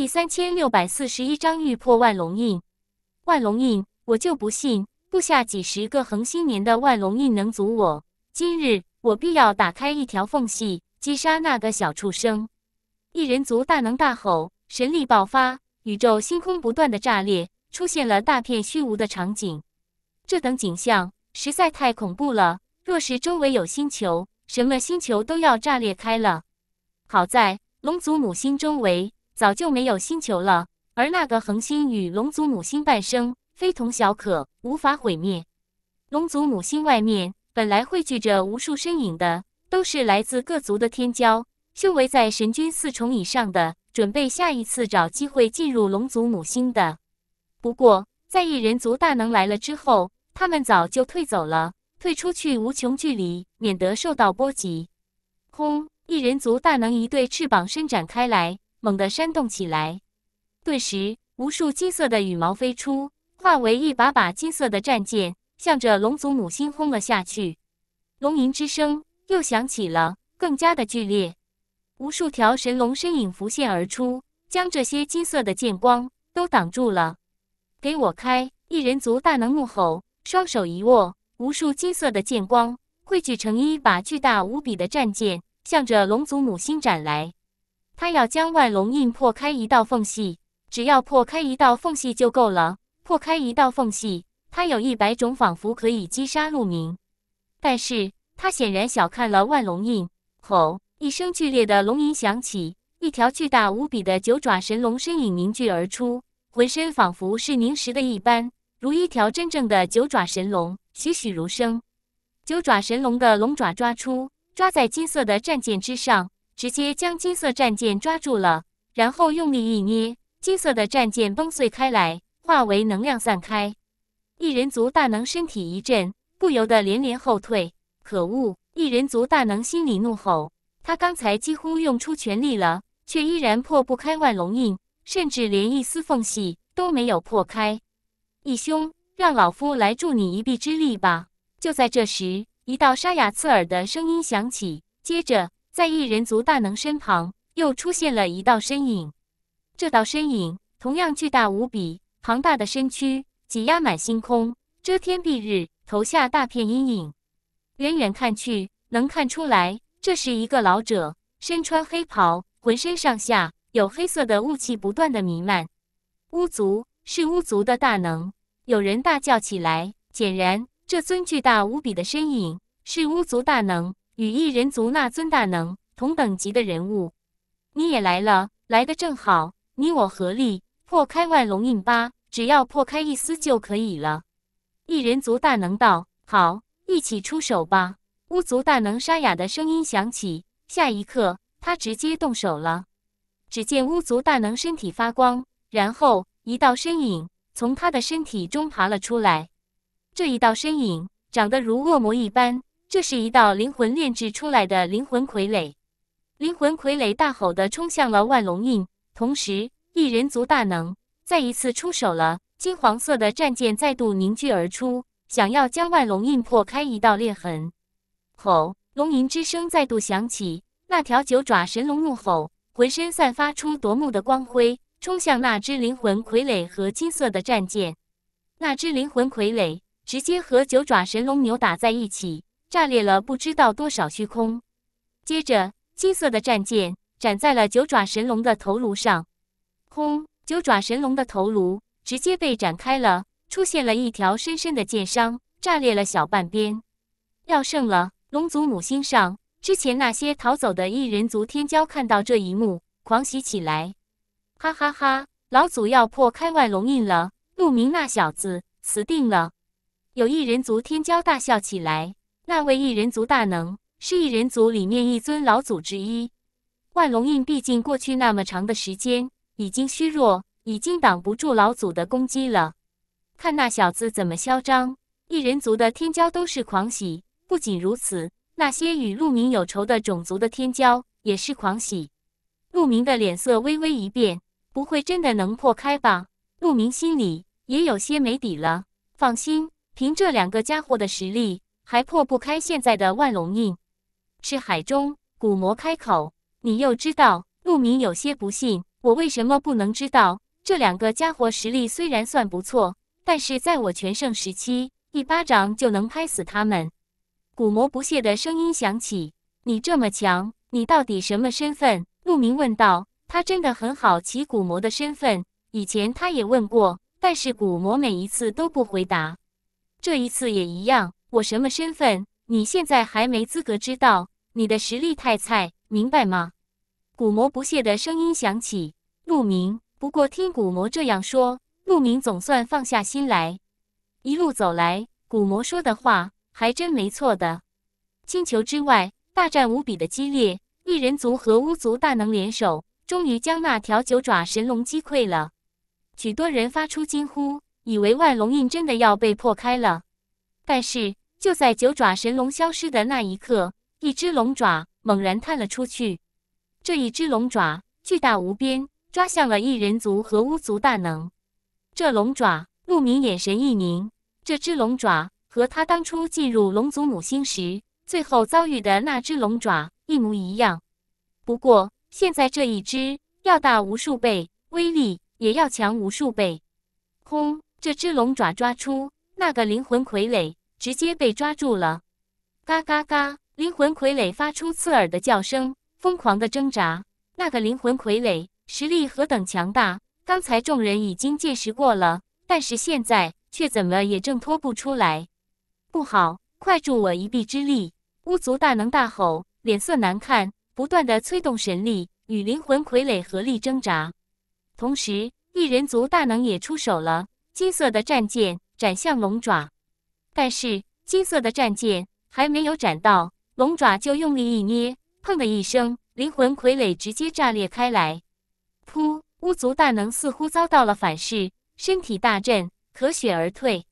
第三千六百四十一章欲破万龙印。万龙印，我就不信布下几十个恒星年的万龙印能阻我。今日我必要打开一条缝隙，击杀那个小畜生！异人族大能大吼，神力爆发，宇宙星空不断的炸裂，出现了大片虚无的场景。这等景象实在太恐怖了。若是周围有星球，什么星球都要炸裂开了。好在龙族母星周围。早就没有星球了，而那个恒星与龙族母星伴生，非同小可，无法毁灭。龙族母星外面本来汇聚着无数身影的，都是来自各族的天骄，修为在神君四重以上的，准备下一次找机会进入龙族母星的。不过，在异人族大能来了之后，他们早就退走了，退出去无穷距离，免得受到波及。轰！异人族大能一对翅膀伸展开来。猛地扇动起来，顿时无数金色的羽毛飞出，化为一把把金色的战剑，向着龙族母星轰了下去。龙吟之声又响起了，更加的剧烈。无数条神龙身影浮现而出，将这些金色的剑光都挡住了。“给我开！”异人族大能怒吼，双手一握，无数金色的剑光汇聚成一把巨大无比的战剑，向着龙族母星斩来。他要将万龙印破开一道缝隙，只要破开一道缝隙就够了。破开一道缝隙，他有一百种仿佛可以击杀陆明，但是他显然小看了万龙印。吼！一声剧烈的龙吟响起，一条巨大无比的九爪神龙身影凝聚而出，浑身仿佛是凝实的一般，如一条真正的九爪神龙，栩栩如生。九爪神龙的龙爪抓出，抓在金色的战舰之上。直接将金色战舰抓住了，然后用力一捏，金色的战舰崩碎开来，化为能量散开。异人族大能身体一震，不由得连连后退。可恶！异人族大能心里怒吼，他刚才几乎用出全力了，却依然破不开万龙印，甚至连一丝缝隙都没有破开。义兄，让老夫来助你一臂之力吧。就在这时，一道沙哑刺耳的声音响起，接着。在一人族大能身旁，又出现了一道身影。这道身影同样巨大无比，庞大的身躯挤压满星空，遮天蔽日，投下大片阴影。远远看去，能看出来这是一个老者，身穿黑袍，浑身上下有黑色的雾气不断的弥漫。巫族是巫族的大能，有人大叫起来，显然这尊巨大无比的身影是巫族大能。与异人族那尊大能同等级的人物，你也来了，来的正好。你我合力破开万龙印吧，只要破开一丝就可以了。异人族大能道：“好，一起出手吧。”巫族大能沙哑的声音响起，下一刻他直接动手了。只见巫族大能身体发光，然后一道身影从他的身体中爬了出来。这一道身影长得如恶魔一般。这是一道灵魂炼制出来的灵魂傀儡，灵魂傀儡大吼的冲向了万龙印，同时异人族大能再一次出手了，金黄色的战舰再度凝聚而出，想要将万龙印破开一道裂痕。吼，龙吟之声再度响起，那条九爪神龙怒吼，浑身散发出夺目的光辉，冲向那只灵魂傀儡和金色的战舰。那只灵魂傀儡直接和九爪神龙扭打在一起。炸裂了不知道多少虚空，接着金色的战舰斩在了九爪神龙的头颅上，轰！九爪神龙的头颅直接被斩开了，出现了一条深深的剑伤，炸裂了小半边。要胜了！龙祖母心上，之前那些逃走的异人族天骄看到这一幕，狂喜起来，哈哈哈！老祖要破开万龙印了，陆明那小子死定了！有一人族天骄大笑起来。那位异人族大能是异人族里面一尊老祖之一，万龙印毕竟过去那么长的时间，已经虚弱，已经挡不住老祖的攻击了。看那小子怎么嚣张！异人族的天骄都是狂喜。不仅如此，那些与陆明有仇的种族的天骄也是狂喜。陆明的脸色微微一变，不会真的能破开吧？陆明心里也有些没底了。放心，凭这两个家伙的实力。还破不开现在的万龙印。赤海中，古魔开口：“你又知道？”陆明有些不信：“我为什么不能知道？”这两个家伙实力虽然算不错，但是在我全盛时期，一巴掌就能拍死他们。古魔不屑的声音响起：“你这么强，你到底什么身份？”陆明问道。他真的很好奇古魔的身份。以前他也问过，但是古魔每一次都不回答，这一次也一样。我什么身份？你现在还没资格知道。你的实力太菜，明白吗？古魔不屑的声音响起。陆明，不过听古魔这样说，陆明总算放下心来。一路走来，古魔说的话还真没错的。星球之外，大战无比的激烈，异人族和巫族大能联手，终于将那条九爪神龙击溃了。许多人发出惊呼，以为万龙印真的要被破开了，但是。就在九爪神龙消失的那一刻，一只龙爪猛然探了出去。这一只龙爪巨大无边，抓向了异人族和巫族大能。这龙爪，陆明眼神一凝，这只龙爪和他当初进入龙族母星时最后遭遇的那只龙爪一模一样。不过，现在这一只要大无数倍，威力也要强无数倍。轰！这只龙爪抓出那个灵魂傀儡。直接被抓住了！嘎嘎嘎！灵魂傀儡发出刺耳的叫声，疯狂的挣扎。那个灵魂傀儡实力何等强大，刚才众人已经见识过了，但是现在却怎么也挣脱不出来。不好！快助我一臂之力！巫族大能大吼，脸色难看，不断的催动神力与灵魂傀儡合力挣扎。同时，异人族大能也出手了，金色的战舰斩向龙爪。但是金色的战舰还没有斩到，龙爪就用力一捏，砰的一声，灵魂傀儡直接炸裂开来。噗！巫族大能似乎遭到了反噬，身体大震，咳血而退。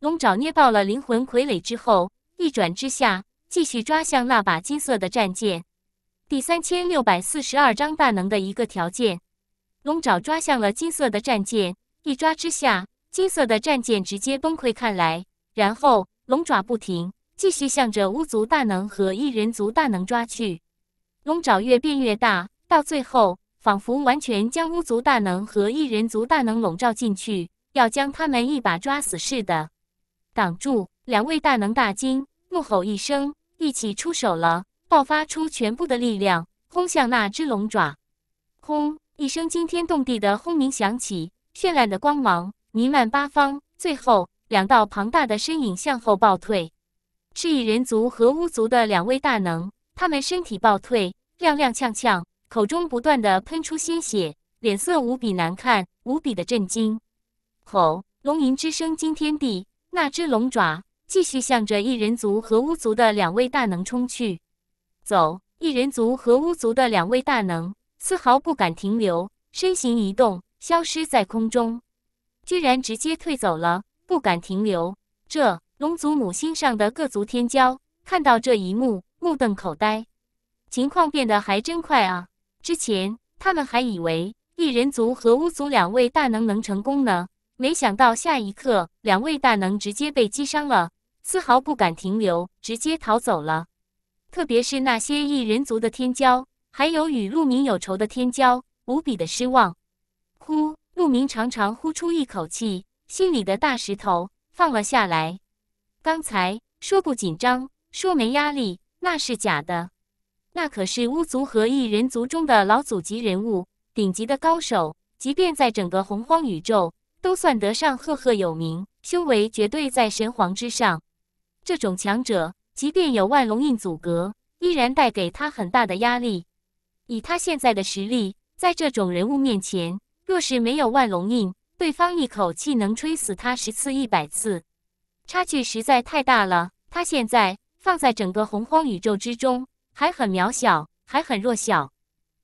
龙爪捏爆了灵魂傀儡之后，一转之下，继续抓向那把金色的战舰。第三千六百四十二章大能的一个条件。龙爪抓向了金色的战舰，一抓之下，金色的战舰直接崩溃。看来。然后，龙爪不停，继续向着巫族大能和异人族大能抓去。龙爪越变越大，到最后仿佛完全将巫族大能和异人族大能笼罩进去，要将他们一把抓死似的。挡住两位大能大惊，怒吼一声，一起出手了，爆发出全部的力量，轰向那只龙爪。轰！一声惊天动地的轰鸣响起，绚烂的光芒弥漫八方，最后。两道庞大的身影向后暴退，是异人族和巫族的两位大能。他们身体暴退，踉踉跄跄，口中不断的喷出鲜血，脸色无比难看，无比的震惊。吼！龙吟之声惊天地，那只龙爪继续向着异人族和巫族的两位大能冲去。走！异人族和巫族的两位大能丝毫不敢停留，身形一动，消失在空中，居然直接退走了。不敢停留。这龙族母星上的各族天骄看到这一幕，目瞪口呆。情况变得还真快啊！之前他们还以为异人族和巫族两位大能能成功呢，没想到下一刻，两位大能直接被击伤了，丝毫不敢停留，直接逃走了。特别是那些异人族的天骄，还有与鹿鸣有仇的天骄，无比的失望。呼，鹿鸣长长呼出一口气。心里的大石头放了下来。刚才说不紧张，说没压力，那是假的。那可是巫族和异人族中的老祖级人物，顶级的高手，即便在整个洪荒宇宙都算得上赫赫有名，修为绝对在神皇之上。这种强者，即便有万龙印阻隔，依然带给他很大的压力。以他现在的实力，在这种人物面前，若是没有万龙印，对方一口气能吹死他十次一百次，差距实在太大了。他现在放在整个洪荒宇宙之中，还很渺小，还很弱小。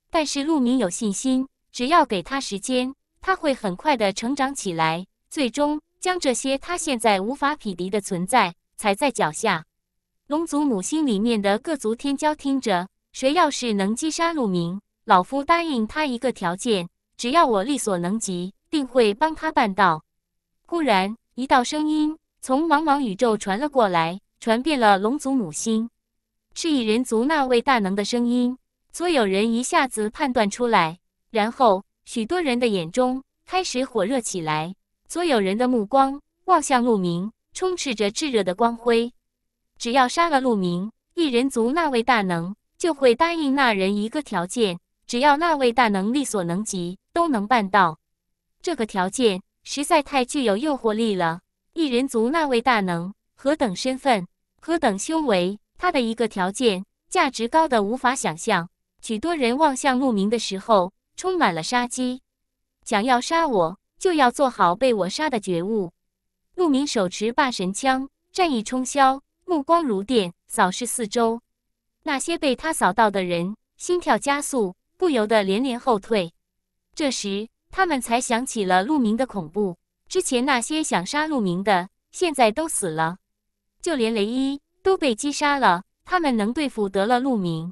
但是陆明有信心，只要给他时间，他会很快的成长起来，最终将这些他现在无法匹敌的存在踩在脚下。龙族母星里面的各族天骄听着，谁要是能击杀陆明，老夫答应他一个条件，只要我力所能及。定会帮他办到。忽然，一道声音从茫茫宇宙传了过来，传遍了龙族母星，是一人族那位大能的声音。所有人一下子判断出来，然后许多人的眼中开始火热起来。所有人的目光望向陆明，充斥着炙热的光辉。只要杀了陆明，异人族那位大能就会答应那人一个条件，只要那位大能力所能及，都能办到。这个条件实在太具有诱惑力了。异人族那位大能，何等身份，何等修为，他的一个条件价值高的无法想象。许多人望向陆明的时候，充满了杀机，想要杀我，就要做好被我杀的觉悟。陆明手持霸神枪，战意冲霄，目光如电，扫视四周。那些被他扫到的人，心跳加速，不由得连连后退。这时。他们才想起了陆明的恐怖。之前那些想杀陆明的，现在都死了，就连雷伊都被击杀了。他们能对付得了陆明？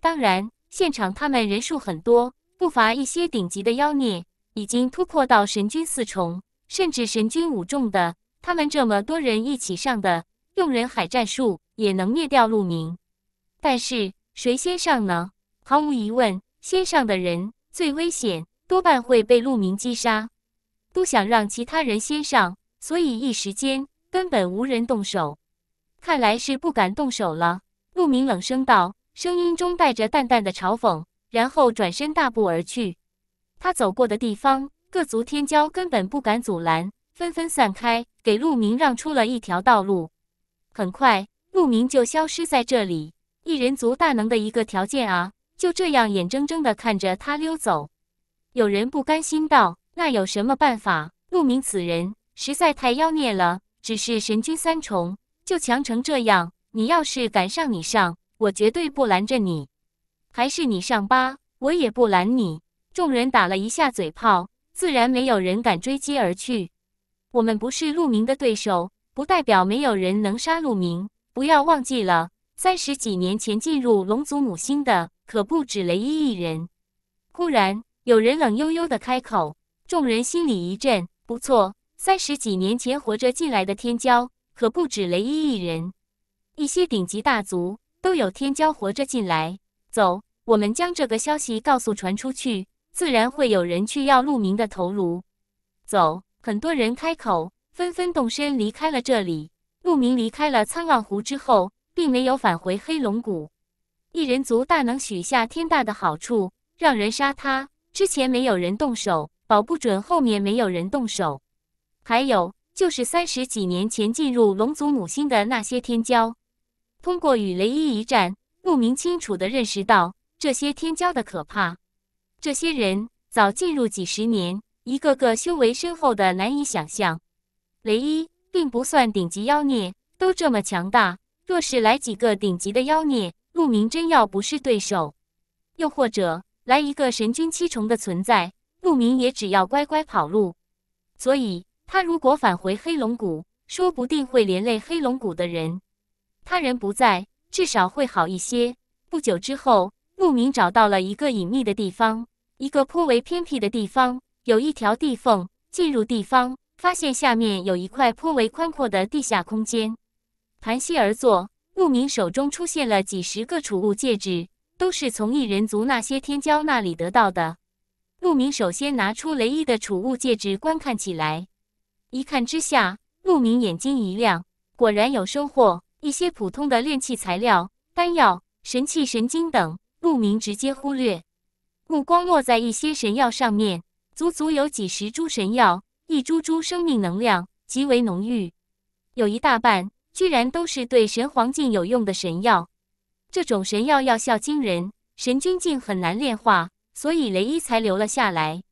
当然，现场他们人数很多，不乏一些顶级的妖孽，已经突破到神君四重，甚至神君五重的。他们这么多人一起上的，用人海战术也能灭掉陆明。但是谁先上呢？毫无疑问，先上的人最危险。多半会被陆明击杀，都想让其他人先上，所以一时间根本无人动手。看来是不敢动手了。陆明冷声道，声音中带着淡淡的嘲讽，然后转身大步而去。他走过的地方，各族天骄根本不敢阻拦，纷纷散开，给陆明让出了一条道路。很快，陆明就消失在这里。异人族大能的一个条件啊，就这样眼睁睁地看着他溜走。有人不甘心道：“那有什么办法？陆明此人实在太妖孽了，只是神君三重就强成这样。你要是敢上，你上，我绝对不拦着你。还是你上吧，我也不拦你。”众人打了一下嘴炮，自然没有人敢追击而去。我们不是陆明的对手，不代表没有人能杀陆明。不要忘记了，三十几年前进入龙族母星的可不止雷伊一人。忽然。有人冷悠悠的开口，众人心里一震。不错，三十几年前活着进来的天骄，可不止雷伊一人。一些顶级大族都有天骄活着进来。走，我们将这个消息告诉传出去，自然会有人去要陆明的头颅。走，很多人开口，纷纷动身离开了这里。陆明离开了沧浪湖之后，并没有返回黑龙谷。异人族大能许下天大的好处，让人杀他。之前没有人动手，保不准后面没有人动手。还有就是三十几年前进入龙族母星的那些天骄，通过与雷伊一战，陆明清楚地认识到这些天骄的可怕。这些人早进入几十年，一个个修为深厚的难以想象。雷伊并不算顶级妖孽，都这么强大，若是来几个顶级的妖孽，陆明真要不是对手。又或者。来一个神君七重的存在，陆明也只要乖乖跑路。所以，他如果返回黑龙谷，说不定会连累黑龙谷的人。他人不在，至少会好一些。不久之后，陆明找到了一个隐秘的地方，一个颇为偏僻的地方，有一条地缝。进入地方，发现下面有一块颇为宽阔的地下空间。盘膝而坐，陆明手中出现了几十个储物戒指。都是从异人族那些天骄那里得到的。陆明首先拿出雷毅的储物戒指，观看起来。一看之下，陆明眼睛一亮，果然有收获。一些普通的炼器材料、丹药、神器、神经等，陆明直接忽略，目光落在一些神药上面。足足有几十株神药，一株株生命能量极为浓郁，有一大半居然都是对神皇境有用的神药。这种神药药效惊人，神君境很难炼化，所以雷伊才留了下来。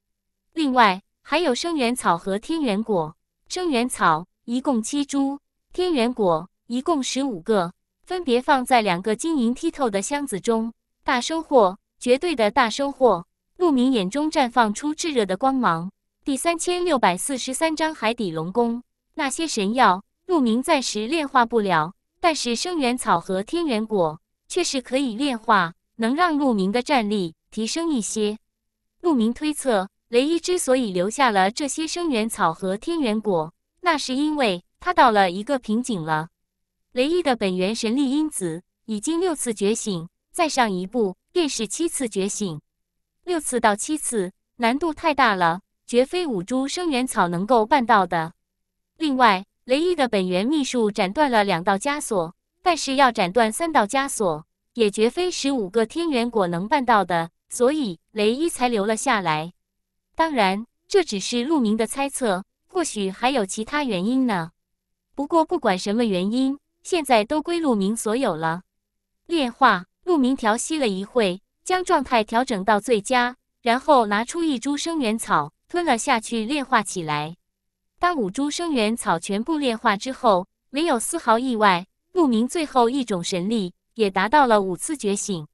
另外还有生元草和天元果，生元草一共七株，天元果一共十五个，分别放在两个晶莹剔透的箱子中。大收获，绝对的大收获！陆明眼中绽放出炙热的光芒。第三千六百四十三章海底龙宫。那些神药陆明暂时炼化不了，但是生元草和天元果。确实可以炼化，能让陆明的战力提升一些。陆明推测，雷伊之所以留下了这些生元草和天元果，那是因为他到了一个瓶颈了。雷伊的本源神力因子已经六次觉醒，再上一步便是七次觉醒，六次到七次难度太大了，绝非五株生元草能够办到的。另外，雷伊的本源秘术斩断了两道枷锁。但是要斩断三道枷锁，也绝非十五个天元果能办到的，所以雷一才留了下来。当然，这只是陆明的猜测，或许还有其他原因呢。不过不管什么原因，现在都归陆明所有了。炼化陆明调息了一会，将状态调整到最佳，然后拿出一株生元草吞了下去，炼化起来。当五株生元草全部炼化之后，没有丝毫意外。鹿鸣最后一种神力也达到了五次觉醒，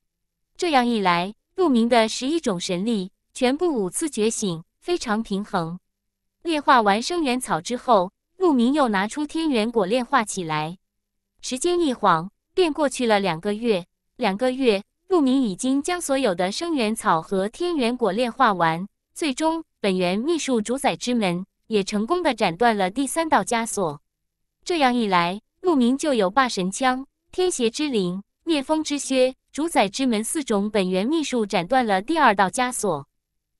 这样一来，鹿鸣的十一种神力全部五次觉醒，非常平衡。炼化完生元草之后，鹿鸣又拿出天元果炼化起来。时间一晃便过去了两个月，两个月，鹿鸣已经将所有的生元草和天元果炼化完。最终，本源秘术主宰之门也成功的斩断了第三道枷锁。这样一来。陆明就有霸神枪、天邪之灵、灭风之靴、主宰之门四种本源秘术，斩断了第二道枷锁。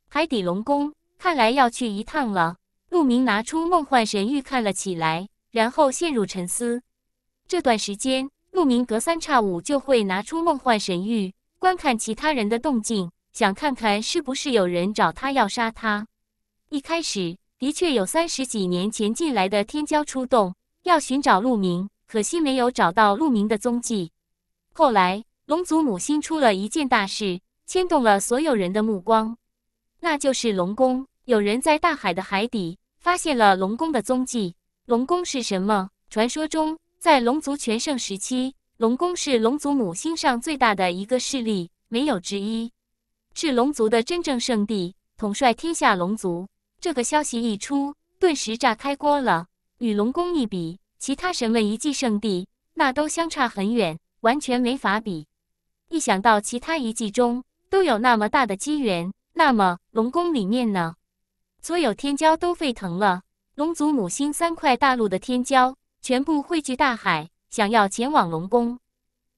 海底龙宫看来要去一趟了。陆明拿出梦幻神域看了起来，然后陷入沉思。这段时间，陆明隔三差五就会拿出梦幻神域，观看其他人的动静，想看看是不是有人找他要杀他。一开始的确有三十几年前进来的天骄出动，要寻找陆明。可惜没有找到鹿鸣的踪迹。后来，龙祖母新出了一件大事，牵动了所有人的目光，那就是龙宫有人在大海的海底发现了龙宫的踪迹。龙宫是什么？传说中，在龙族全盛时期，龙宫是龙祖母星上最大的一个势力，没有之一，是龙族的真正圣地，统帅天下龙族。这个消息一出，顿时炸开锅了。与龙宫一比。其他什么遗迹圣地，那都相差很远，完全没法比。一想到其他遗迹中都有那么大的机缘，那么龙宫里面呢？所有天骄都沸腾了。龙族母星三块大陆的天骄全部汇聚大海，想要前往龙宫。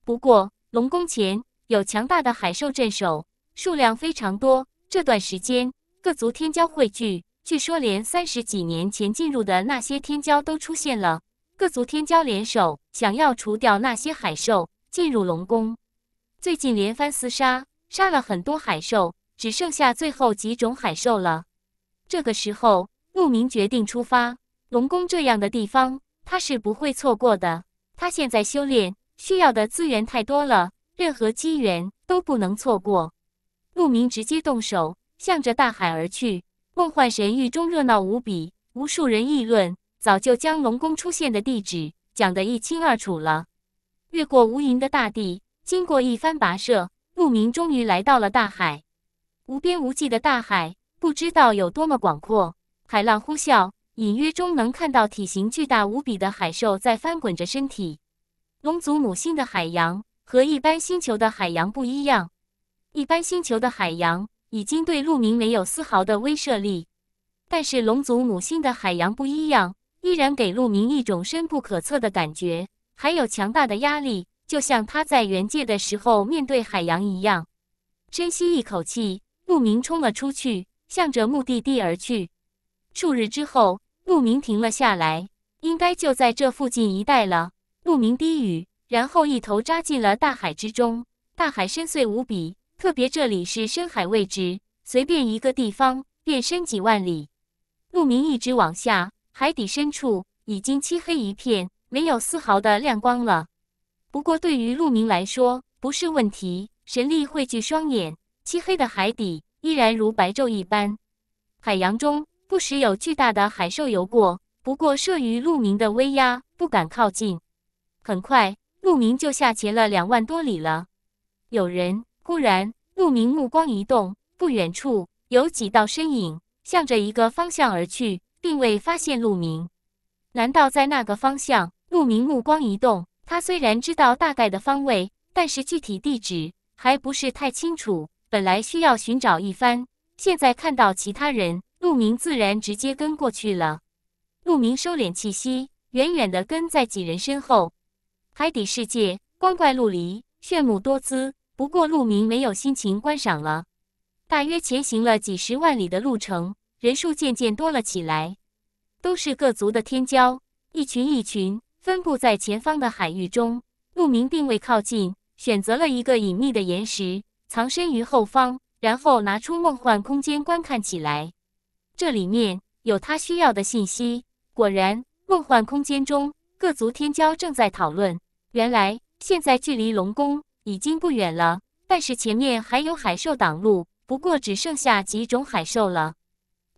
不过龙宫前有强大的海兽镇守，数量非常多。这段时间各族天骄汇聚，据说连三十几年前进入的那些天骄都出现了。各族天骄联手，想要除掉那些海兽，进入龙宫。最近连番厮杀，杀了很多海兽，只剩下最后几种海兽了。这个时候，陆明决定出发。龙宫这样的地方，他是不会错过的。他现在修炼需要的资源太多了，任何机缘都不能错过。陆明直接动手，向着大海而去。梦幻神域中热闹无比，无数人议论。早就将龙宫出现的地址讲得一清二楚了。越过无垠的大地，经过一番跋涉，鹿鸣终于来到了大海。无边无际的大海，不知道有多么广阔。海浪呼啸，隐约中能看到体型巨大无比的海兽在翻滚着身体。龙族母星的海洋和一般星球的海洋不一样。一般星球的海洋已经对鹿鸣没有丝毫的威慑力，但是龙族母星的海洋不一样。依然给陆明一种深不可测的感觉，还有强大的压力，就像他在原界的时候面对海洋一样。深吸一口气，陆明冲了出去，向着目的地而去。数日之后，陆明停了下来，应该就在这附近一带了。陆明低语，然后一头扎进了大海之中。大海深邃无比，特别这里是深海位置，随便一个地方便深几万里。陆明一直往下。海底深处已经漆黑一片，没有丝毫的亮光了。不过对于陆明来说不是问题，神力汇聚双眼，漆黑的海底依然如白昼一般。海洋中不时有巨大的海兽游过，不过慑于陆明的威压，不敢靠近。很快，陆明就下潜了两万多里了。有人忽然，陆明目光一动，不远处有几道身影向着一个方向而去。并未发现陆明，难道在那个方向？陆明目光一动，他虽然知道大概的方位，但是具体地址还不是太清楚。本来需要寻找一番，现在看到其他人，陆明自然直接跟过去了。陆明收敛气息，远远的跟在几人身后。海底世界光怪陆离，炫目多姿，不过陆明没有心情观赏了。大约前行了几十万里的路程。人数渐渐多了起来，都是各族的天骄，一群一群分布在前方的海域中。陆明并未靠近，选择了一个隐秘的岩石藏身于后方，然后拿出梦幻空间观看起来。这里面有他需要的信息。果然，梦幻空间中各族天骄正在讨论。原来现在距离龙宫已经不远了，但是前面还有海兽挡路，不过只剩下几种海兽了。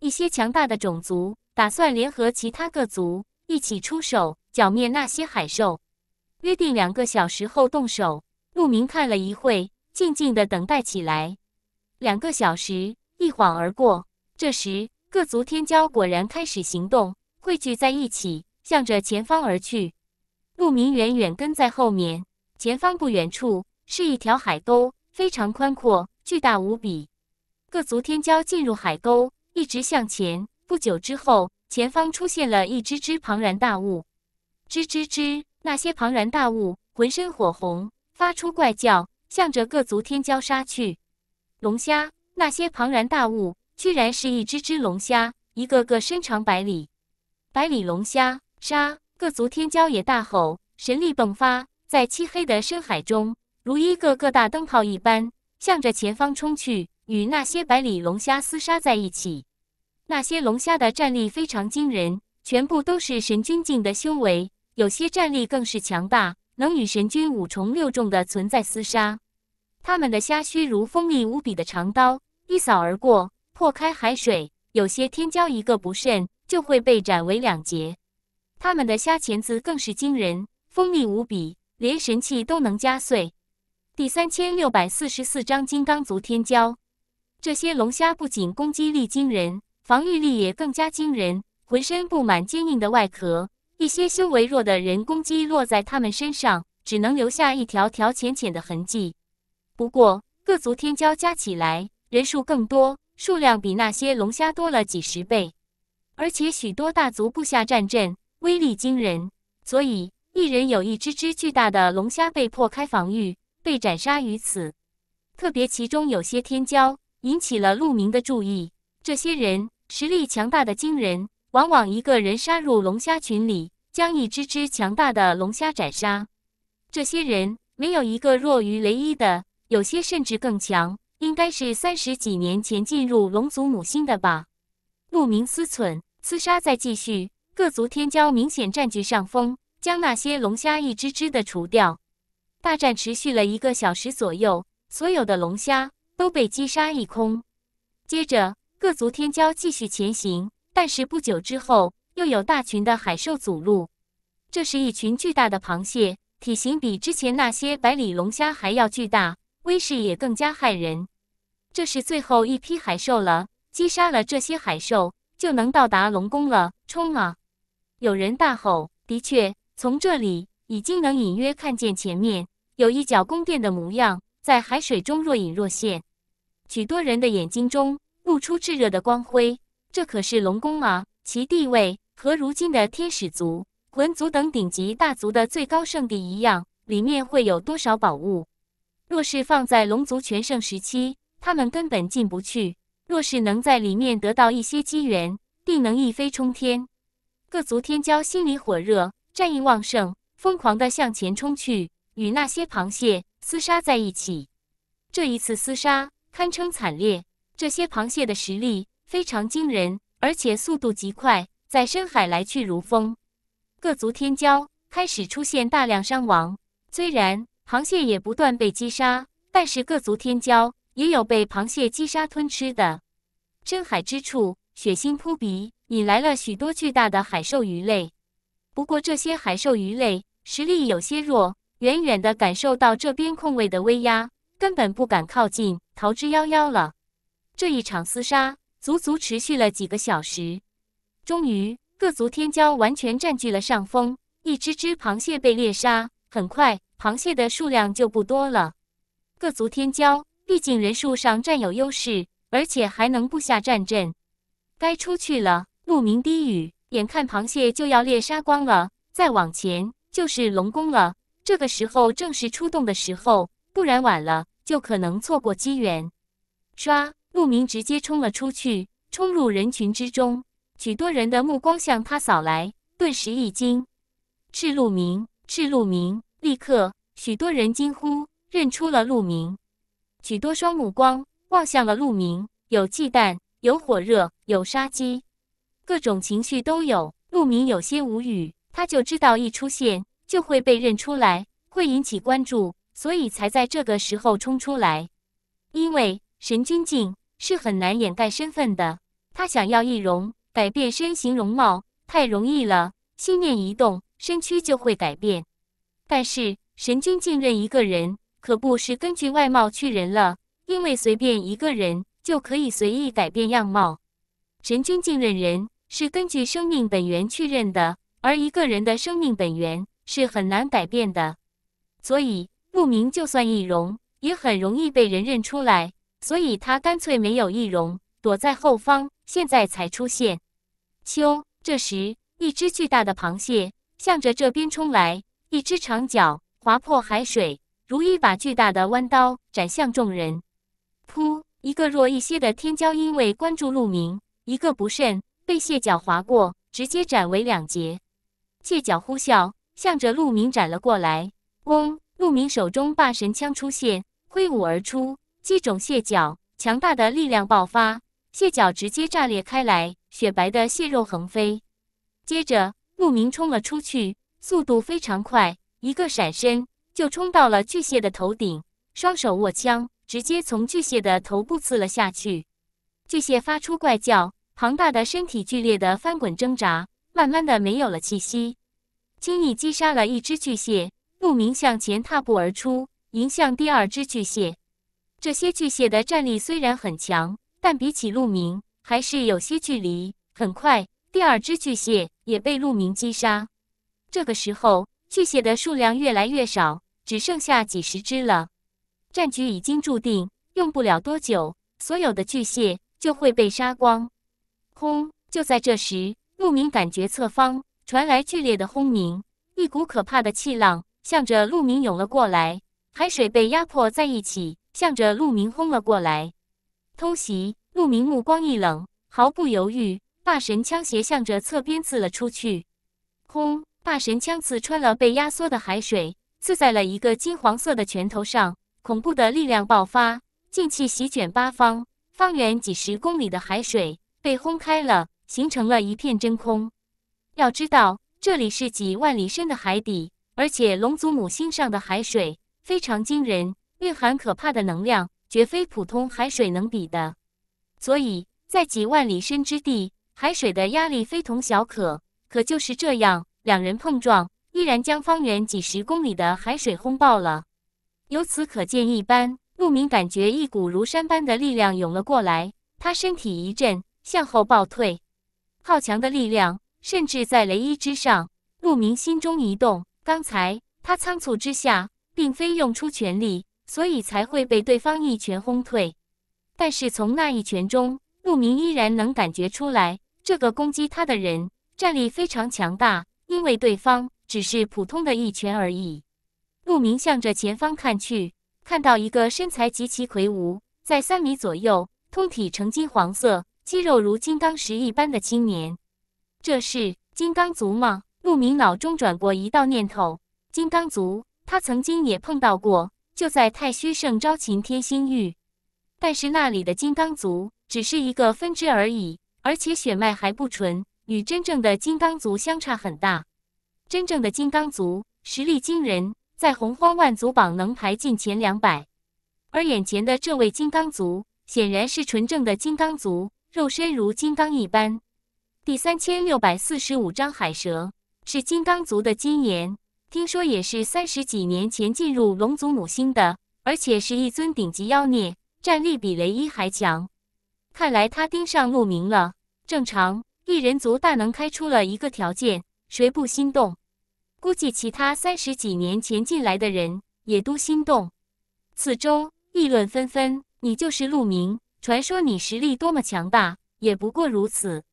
一些强大的种族打算联合其他各族一起出手剿灭那些海兽，约定两个小时后动手。陆明看了一会，静静的等待起来。两个小时一晃而过，这时各族天骄果然开始行动，汇聚在一起，向着前方而去。陆明远远跟在后面。前方不远处是一条海沟，非常宽阔，巨大无比。各族天骄进入海沟。一直向前。不久之后，前方出现了一只只庞然大物，吱吱吱！那些庞然大物浑身火红，发出怪叫，向着各族天骄杀去。龙虾！那些庞然大物居然是一只只龙虾，一个个身长百里，百里龙虾杀！各族天骄也大吼，神力迸发，在漆黑的深海中如一个个大灯泡一般，向着前方冲去。与那些百里龙虾厮杀在一起，那些龙虾的战力非常惊人，全部都是神君境的修为，有些战力更是强大，能与神君五重六重的存在厮杀。他们的虾须如锋利无比的长刀，一扫而过，破开海水。有些天骄一个不慎，就会被斩为两截。他们的虾钳子更是惊人，锋利无比，连神器都能夹碎。第三千六百四十四章金刚族天骄。这些龙虾不仅攻击力惊人，防御力也更加惊人，浑身布满坚硬的外壳。一些修为弱的人攻击落在他们身上，只能留下一条条浅浅的痕迹。不过，各族天骄加起来人数更多，数量比那些龙虾多了几十倍，而且许多大族布下战阵，威力惊人。所以，一人有一只只巨大的龙虾被破开防御，被斩杀于此。特别其中有些天骄。引起了陆明的注意。这些人实力强大的惊人，往往一个人杀入龙虾群里，将一只只强大的龙虾斩杀。这些人没有一个弱于雷伊的，有些甚至更强。应该是三十几年前进入龙族母星的吧？陆明思忖。厮杀在继续，各族天骄明显占据上风，将那些龙虾一只只的除掉。大战持续了一个小时左右，所有的龙虾。都被击杀一空。接着，各族天骄继续前行，但是不久之后，又有大群的海兽阻路。这是一群巨大的螃蟹，体型比之前那些百里龙虾还要巨大，威势也更加骇人。这是最后一批海兽了，击杀了这些海兽，就能到达龙宫了！冲啊！有人大吼。的确，从这里已经能隐约看见前面有一角宫殿的模样，在海水中若隐若现。许多人的眼睛中露出炙热的光辉，这可是龙宫啊！其地位和如今的天使族、魂族等顶级大族的最高圣地一样，里面会有多少宝物？若是放在龙族全盛时期，他们根本进不去；若是能在里面得到一些机缘，定能一飞冲天。各族天骄心里火热，战意旺盛，疯狂地向前冲去，与那些螃蟹厮杀在一起。这一次厮杀。堪称惨烈，这些螃蟹的实力非常惊人，而且速度极快，在深海来去如风。各族天骄开始出现大量伤亡，虽然螃蟹也不断被击杀，但是各族天骄也有被螃蟹击杀吞吃的。深海之处，血腥扑鼻，引来了许多巨大的海兽鱼类。不过这些海兽鱼类实力有些弱，远远地感受到这边空位的威压。根本不敢靠近，逃之夭夭了。这一场厮杀足足持续了几个小时，终于各族天骄完全占据了上风。一只只螃蟹被猎杀，很快螃蟹的数量就不多了。各族天骄毕竟人数上占有优势，而且还能布下战阵。该出去了，鹿鸣低语，眼看螃蟹就要猎杀光了，再往前就是龙宫了。这个时候正是出动的时候，不然晚了。就可能错过机缘。唰！鹿明直接冲了出去，冲入人群之中。许多人的目光向他扫来，顿时一惊：“赤鹿明！赤鹿明！”立刻，许多人惊呼，认出了鹿明。许多双目光望向了鹿明，有忌惮，有火热，有杀机，各种情绪都有。鹿明有些无语，他就知道一出现就会被认出来，会引起关注。所以才在这个时候冲出来，因为神君镜是很难掩盖身份的。他想要易容、改变身形容貌，太容易了。心念一动，身躯就会改变。但是神君镜认一个人，可不是根据外貌去认了，因为随便一个人就可以随意改变样貌。神君镜认人是根据生命本源去认的，而一个人的生命本源是很难改变的，所以。鹿鸣就算易容，也很容易被人认出来，所以他干脆没有易容，躲在后方，现在才出现。秋，这时，一只巨大的螃蟹向着这边冲来，一只长脚划破海水，如一把巨大的弯刀斩向众人。噗！一个弱一些的天骄因为关注鹿鸣，一个不慎被蟹脚划过，直接斩为两截。蟹脚呼啸，向着鹿鸣斩了过来。嗡！陆明手中霸神枪出现，挥舞而出，击中蟹脚，强大的力量爆发，蟹脚直接炸裂开来，雪白的蟹肉横飞。接着，陆明冲了出去，速度非常快，一个闪身就冲到了巨蟹的头顶，双手握枪，直接从巨蟹的头部刺了下去。巨蟹发出怪叫，庞大的身体剧烈的翻滚挣扎，慢慢的没有了气息，轻易击杀了一只巨蟹。鹿鸣向前踏步而出，迎向第二只巨蟹。这些巨蟹的战力虽然很强，但比起鹿鸣还是有些距离。很快，第二只巨蟹也被鹿鸣击杀。这个时候，巨蟹的数量越来越少，只剩下几十只了。战局已经注定，用不了多久，所有的巨蟹就会被杀光。轰！就在这时，鹿鸣感觉侧方传来剧烈的轰鸣，一股可怕的气浪。向着陆明涌了过来，海水被压迫在一起，向着陆明轰了过来。偷袭！陆明目光一冷，毫不犹豫，大神枪斜向着侧边刺了出去。轰！大神枪刺穿了被压缩的海水，刺在了一个金黄色的拳头上。恐怖的力量爆发，劲气席卷八方，方圆几十公里的海水被轰开了，形成了一片真空。要知道，这里是几万里深的海底。而且龙祖母星上的海水非常惊人，蕴含可怕的能量，绝非普通海水能比的。所以在几万里深之地，海水的压力非同小可。可就是这样，两人碰撞依然将方圆几十公里的海水轰爆了。由此可见一斑。陆明感觉一股如山般的力量涌了过来，他身体一震，向后暴退。好强的力量，甚至在雷伊之上。陆明心中一动。刚才他仓促之下，并非用出全力，所以才会被对方一拳轰退。但是从那一拳中，陆明依然能感觉出来，这个攻击他的人战力非常强大，因为对方只是普通的一拳而已。陆明向着前方看去，看到一个身材极其魁梧，在三米左右，通体呈金黄色，肌肉如金刚石一般的青年。这是金刚族吗？陆明脑中转过一道念头：金刚族，他曾经也碰到过，就在太虚圣昭秦天星域。但是那里的金刚族只是一个分支而已，而且血脉还不纯，与真正的金刚族相差很大。真正的金刚族实力惊人，在洪荒万族榜能排进前两百。而眼前的这位金刚族显然是纯正的金刚族，肉身如金刚一般。第三千六百四十五章海蛇。是金刚族的金岩，听说也是三十几年前进入龙族母星的，而且是一尊顶级妖孽，战力比雷伊还强。看来他盯上鹿鸣了，正常，异人族大能开出了一个条件，谁不心动？估计其他三十几年前进来的人也都心动。四周议论纷纷，你就是鹿鸣，传说你实力多么强大，也不过如此。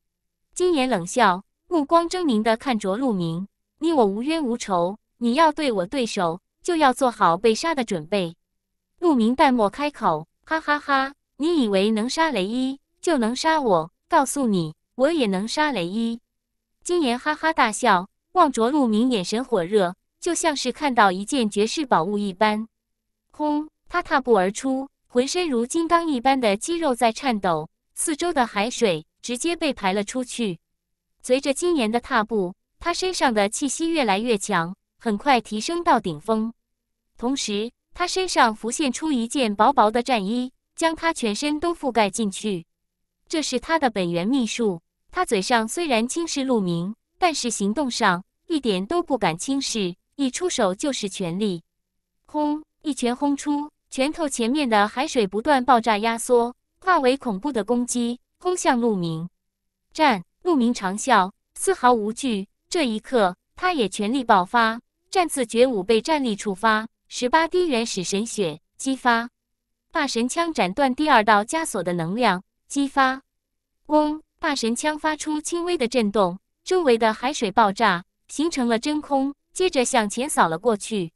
金岩冷笑。目光狰狞地看着陆明，你我无冤无仇，你要对我动手，就要做好被杀的准备。陆明淡漠开口：“哈哈哈，你以为能杀雷伊就能杀我？告诉你，我也能杀雷伊。”金岩哈哈大笑，望着陆明，眼神火热，就像是看到一件绝世宝物一般。轰！他踏步而出，浑身如金刚一般的肌肉在颤抖，四周的海水直接被排了出去。随着金岩的踏步，他身上的气息越来越强，很快提升到顶峰。同时，他身上浮现出一件薄薄的战衣，将他全身都覆盖进去。这是他的本源秘术。他嘴上虽然轻视陆明，但是行动上一点都不敢轻视，一出手就是全力。轰！一拳轰出，拳头前面的海水不断爆炸压缩，化为恐怖的攻击，轰向陆明。战！陆明长啸，丝毫无惧。这一刻，他也全力爆发，战次绝武被战力触发，十八滴原始神血激发，霸神枪斩断第二道枷锁的能量激发。嗡！霸神枪发出轻微的震动，周围的海水爆炸，形成了真空，接着向前扫了过去。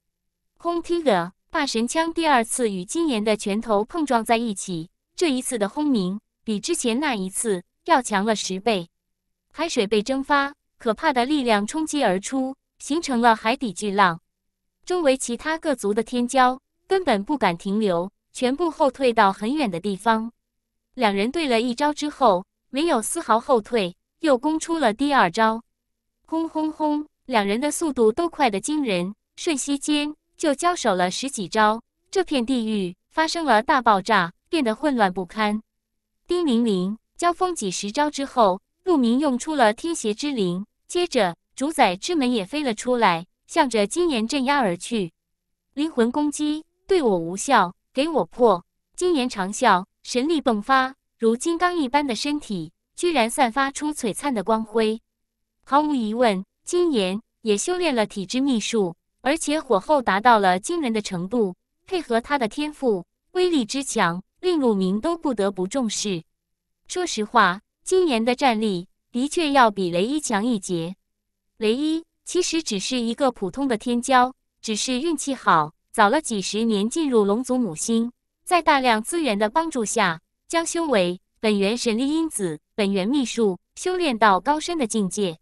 轰！的，霸神枪第二次与金岩的拳头碰撞在一起。这一次的轰鸣比之前那一次要强了十倍。海水被蒸发，可怕的力量冲击而出，形成了海底巨浪。周围其他各族的天骄根本不敢停留，全部后退到很远的地方。两人对了一招之后，没有丝毫后退，又攻出了第二招。轰轰轰！两人的速度都快得惊人，瞬息间就交手了十几招。这片地域发生了大爆炸，变得混乱不堪。叮铃铃！交锋几十招之后。陆明用出了天邪之灵，接着主宰之门也飞了出来，向着金岩镇压而去。灵魂攻击对我无效，给我破！金岩长啸，神力迸发，如金刚一般的身体居然散发出璀璨的光辉。毫无疑问，金岩也修炼了体质秘术，而且火候达到了惊人的程度，配合他的天赋，威力之强，令陆明都不得不重视。说实话。今年的战力的确要比雷一强一截。雷一其实只是一个普通的天骄，只是运气好，早了几十年进入龙族母星，在大量资源的帮助下，将修为、本源神力因子、本源秘术修炼到高深的境界。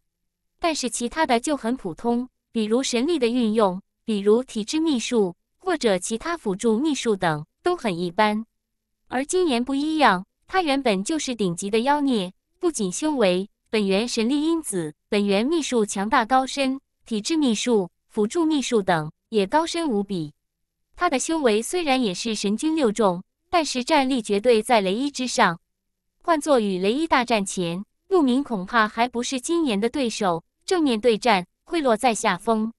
但是其他的就很普通，比如神力的运用，比如体质秘术或者其他辅助秘术等都很一般。而今年不一样。他原本就是顶级的妖孽，不仅修为、本源神力因子、本源秘术强大高深，体质秘术、辅助秘术等也高深无比。他的修为虽然也是神君六重，但是战力绝对在雷一之上。换作与雷一大战前，陆明恐怕还不是金岩的对手，正面对战会落在下风。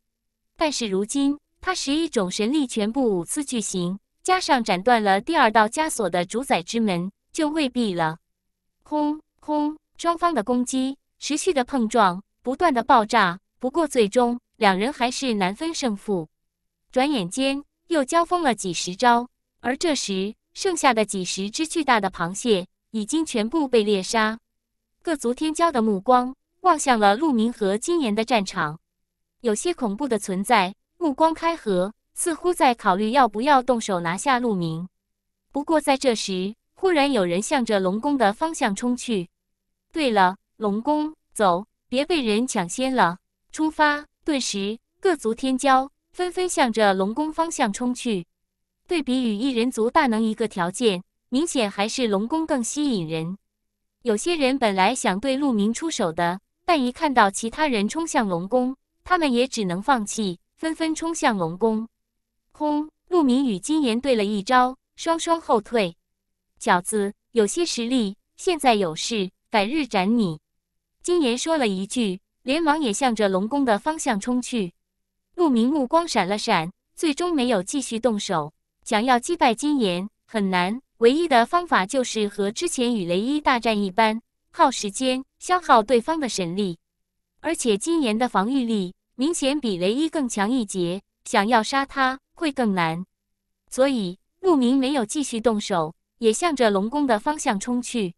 但是如今，他十一种神力全部五次巨型，加上斩断了第二道枷锁的主宰之门。就未必了，轰轰！双方的攻击持续的碰撞，不断的爆炸。不过最终两人还是难分胜负。转眼间又交锋了几十招，而这时剩下的几十只巨大的螃蟹已经全部被猎杀。各族天骄的目光望向了陆明和金岩的战场，有些恐怖的存在目光开合，似乎在考虑要不要动手拿下陆明。不过在这时。忽然有人向着龙宫的方向冲去。对了，龙宫，走，别被人抢先了，出发！顿时，各族天骄纷纷向着龙宫方向冲去。对比与异人族大能一个条件，明显还是龙宫更吸引人。有些人本来想对陆明出手的，但一看到其他人冲向龙宫，他们也只能放弃，纷纷冲向龙宫。轰！陆明与金岩对了一招，双双后退。小子，有些实力，现在有事，改日斩你。金岩说了一句，连忙也向着龙宫的方向冲去。陆明目光闪了闪，最终没有继续动手。想要击败金岩很难，唯一的方法就是和之前与雷伊大战一般，耗时间，消耗对方的神力。而且金岩的防御力明显比雷伊更强一截，想要杀他会更难。所以陆明没有继续动手。也向着龙宫的方向冲去，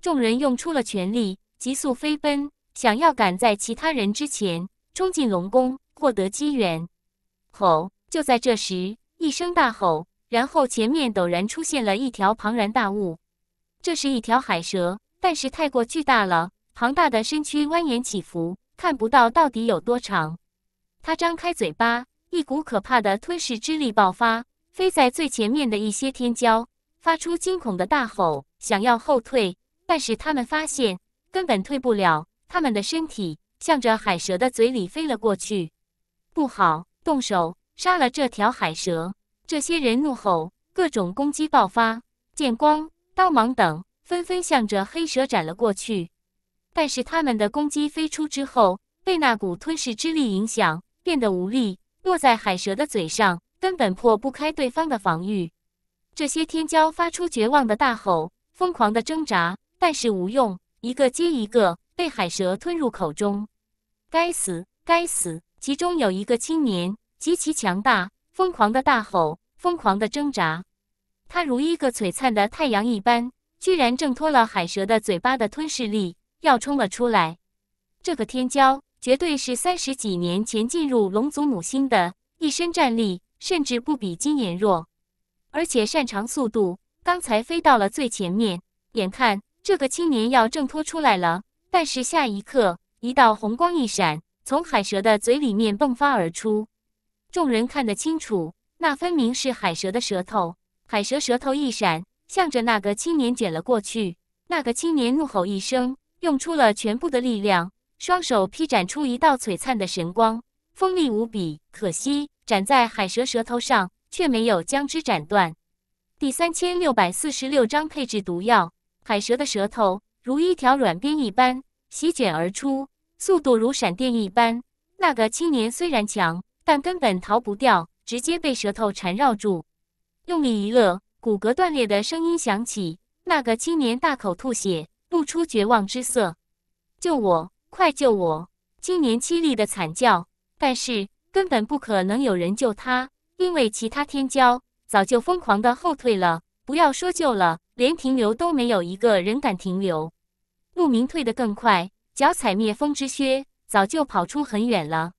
众人用出了全力，急速飞奔，想要赶在其他人之前冲进龙宫，获得机缘。吼！就在这时，一声大吼，然后前面陡然出现了一条庞然大物。这是一条海蛇，但是太过巨大了，庞大的身躯蜿蜒起伏，看不到到底有多长。它张开嘴巴，一股可怕的吞噬之力爆发，飞在最前面的一些天骄。发出惊恐的大吼，想要后退，但是他们发现根本退不了，他们的身体向着海蛇的嘴里飞了过去。不好，动手杀了这条海蛇！这些人怒吼，各种攻击爆发，剑光、刀芒等纷纷向着黑蛇斩了过去。但是他们的攻击飞出之后，被那股吞噬之力影响，变得无力，落在海蛇的嘴上，根本破不开对方的防御。这些天骄发出绝望的大吼，疯狂的挣扎，但是无用，一个接一个被海蛇吞入口中。该死，该死！其中有一个青年极其强大，疯狂的大吼，疯狂的挣扎。他如一个璀璨的太阳一般，居然挣脱了海蛇的嘴巴的吞噬力，要冲了出来。这个天骄绝对是三十几年前进入龙族母星的，一身战力甚至不比金岩弱。而且擅长速度，刚才飞到了最前面，眼看这个青年要挣脱出来了，但是下一刻，一道红光一闪，从海蛇的嘴里面迸发而出，众人看得清楚，那分明是海蛇的舌头。海蛇舌头一闪，向着那个青年卷了过去。那个青年怒吼一声，用出了全部的力量，双手劈斩出一道璀璨的神光，锋利无比，可惜斩在海蛇舌头上。却没有将之斩断。第三千六百四十六章配置毒药。海蛇的舌头如一条软鞭一般席卷而出，速度如闪电一般。那个青年虽然强，但根本逃不掉，直接被舌头缠绕住。用力一勒，骨骼断裂的声音响起。那个青年大口吐血，露出绝望之色：“救我！快救我！”青年凄厉的惨叫，但是根本不可能有人救他。因为其他天骄早就疯狂的后退了，不要说救了，连停留都没有一个人敢停留。陆明退得更快，脚踩灭风之靴，早就跑出很远了。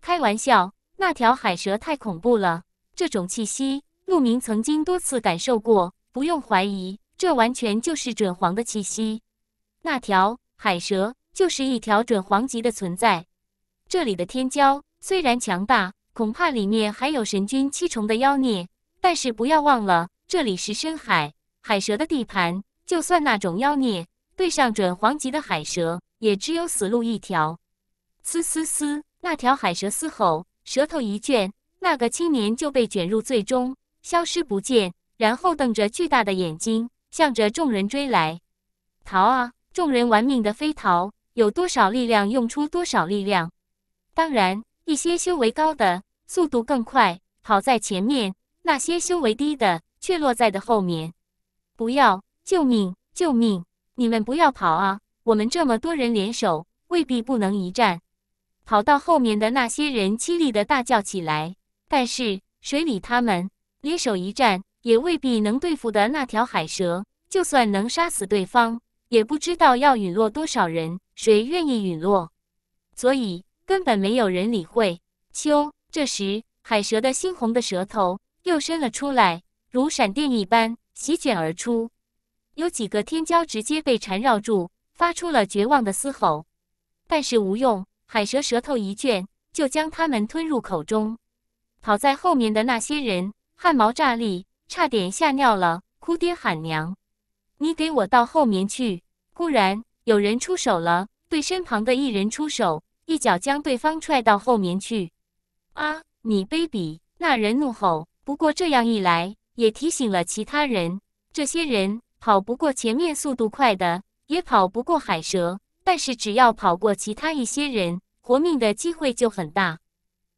开玩笑，那条海蛇太恐怖了，这种气息，陆明曾经多次感受过，不用怀疑，这完全就是准皇的气息。那条海蛇就是一条准皇级的存在。这里的天骄虽然强大。恐怕里面还有神君七重的妖孽，但是不要忘了，这里是深海，海蛇的地盘。就算那种妖孽对上准黄级的海蛇，也只有死路一条。嘶嘶嘶！那条海蛇嘶吼，舌头一卷，那个青年就被卷入最终，消失不见。然后瞪着巨大的眼睛，向着众人追来。逃啊！众人玩命的飞逃，有多少力量用出多少力量。当然。一些修为高的速度更快，跑在前面；那些修为低的却落在的后面。不要！救命！救命！你们不要跑啊！我们这么多人联手，未必不能一战。跑到后面的那些人凄厉的大叫起来，但是谁理他们？联手一战也未必能对付的那条海蛇。就算能杀死对方，也不知道要陨落多少人。谁愿意陨落？所以。根本没有人理会。秋这时，海蛇的猩红的舌头又伸了出来，如闪电一般席卷而出。有几个天骄直接被缠绕住，发出了绝望的嘶吼。但是无用，海蛇舌头一卷，就将他们吞入口中。跑在后面的那些人汗毛炸立，差点吓尿了，哭爹喊娘。你给我到后面去！忽然有人出手了，对身旁的一人出手。一脚将对方踹到后面去！啊，你卑鄙！那人怒吼。不过这样一来，也提醒了其他人：这些人跑不过前面速度快的，也跑不过海蛇，但是只要跑过其他一些人，活命的机会就很大。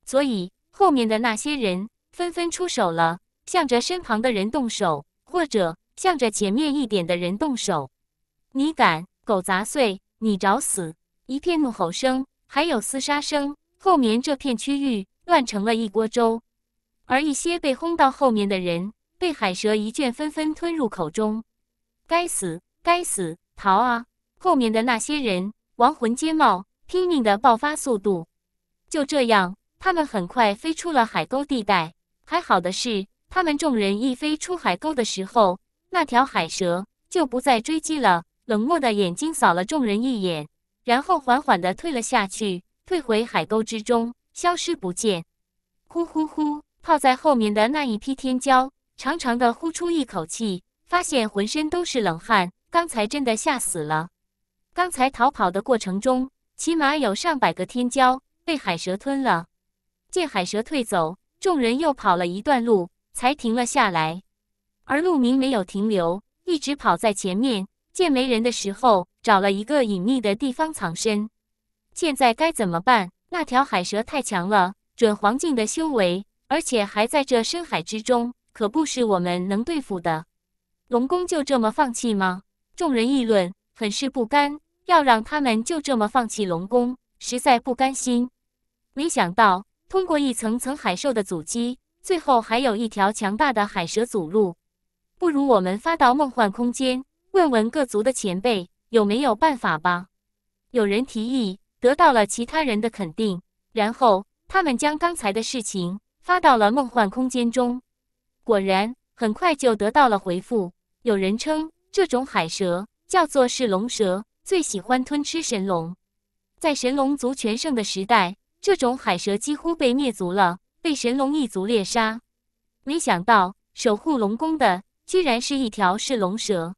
所以后面的那些人纷纷出手了，向着身旁的人动手，或者向着前面一点的人动手。你敢，狗杂碎！你找死！一片怒吼声。还有厮杀声，后面这片区域乱成了一锅粥。而一些被轰到后面的人，被海蛇一卷，纷纷吞入口中。该死，该死！逃啊！后面的那些人亡魂皆冒，拼命的爆发速度。就这样，他们很快飞出了海沟地带。还好的是，他们众人一飞出海沟的时候，那条海蛇就不再追击了，冷漠的眼睛扫了众人一眼。然后缓缓地退了下去，退回海沟之中，消失不见。呼呼呼！泡在后面的那一批天骄，长长的呼出一口气，发现浑身都是冷汗，刚才真的吓死了。刚才逃跑的过程中，起码有上百个天骄被海蛇吞了。见海蛇退走，众人又跑了一段路，才停了下来。而陆明没有停留，一直跑在前面。见没人的时候，找了一个隐秘的地方藏身。现在该怎么办？那条海蛇太强了，准黄境的修为，而且还在这深海之中，可不是我们能对付的。龙宫就这么放弃吗？众人议论，很是不甘。要让他们就这么放弃龙宫，实在不甘心。没想到，通过一层层海兽的阻击，最后还有一条强大的海蛇阻路。不如我们发到梦幻空间。问问各族的前辈有没有办法吧。有人提议，得到了其他人的肯定，然后他们将刚才的事情发到了梦幻空间中。果然，很快就得到了回复。有人称，这种海蛇叫做是龙蛇，最喜欢吞吃神龙。在神龙族全盛的时代，这种海蛇几乎被灭族了，被神龙一族猎杀。没想到，守护龙宫的居然是一条是龙蛇。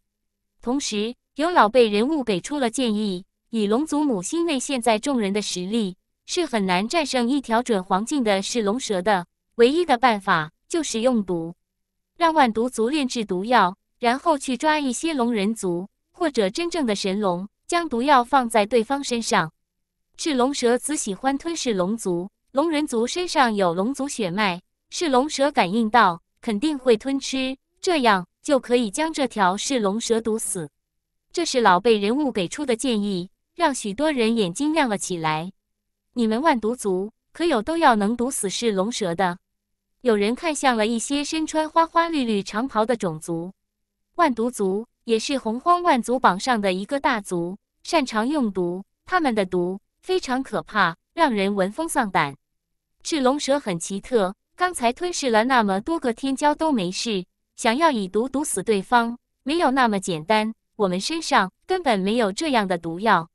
同时，有老辈人物给出了建议：以龙族母星内现在众人的实力是很难战胜一条准黄境的是龙蛇的，唯一的办法就是用毒，让万毒族炼制毒药，然后去抓一些龙人族或者真正的神龙，将毒药放在对方身上。赤龙蛇子喜欢吞噬龙族，龙人族身上有龙族血脉，赤龙蛇感应到肯定会吞吃。这样就可以将这条噬龙蛇毒死，这是老辈人物给出的建议，让许多人眼睛亮了起来。你们万毒族可有都要能毒死噬龙蛇的？有人看向了一些身穿花花绿绿长袍的种族。万毒族也是洪荒万族榜上的一个大族，擅长用毒，他们的毒非常可怕，让人闻风丧胆。赤龙蛇很奇特，刚才吞噬了那么多个天骄都没事。想要以毒毒死对方，没有那么简单。我们身上根本没有这样的毒药。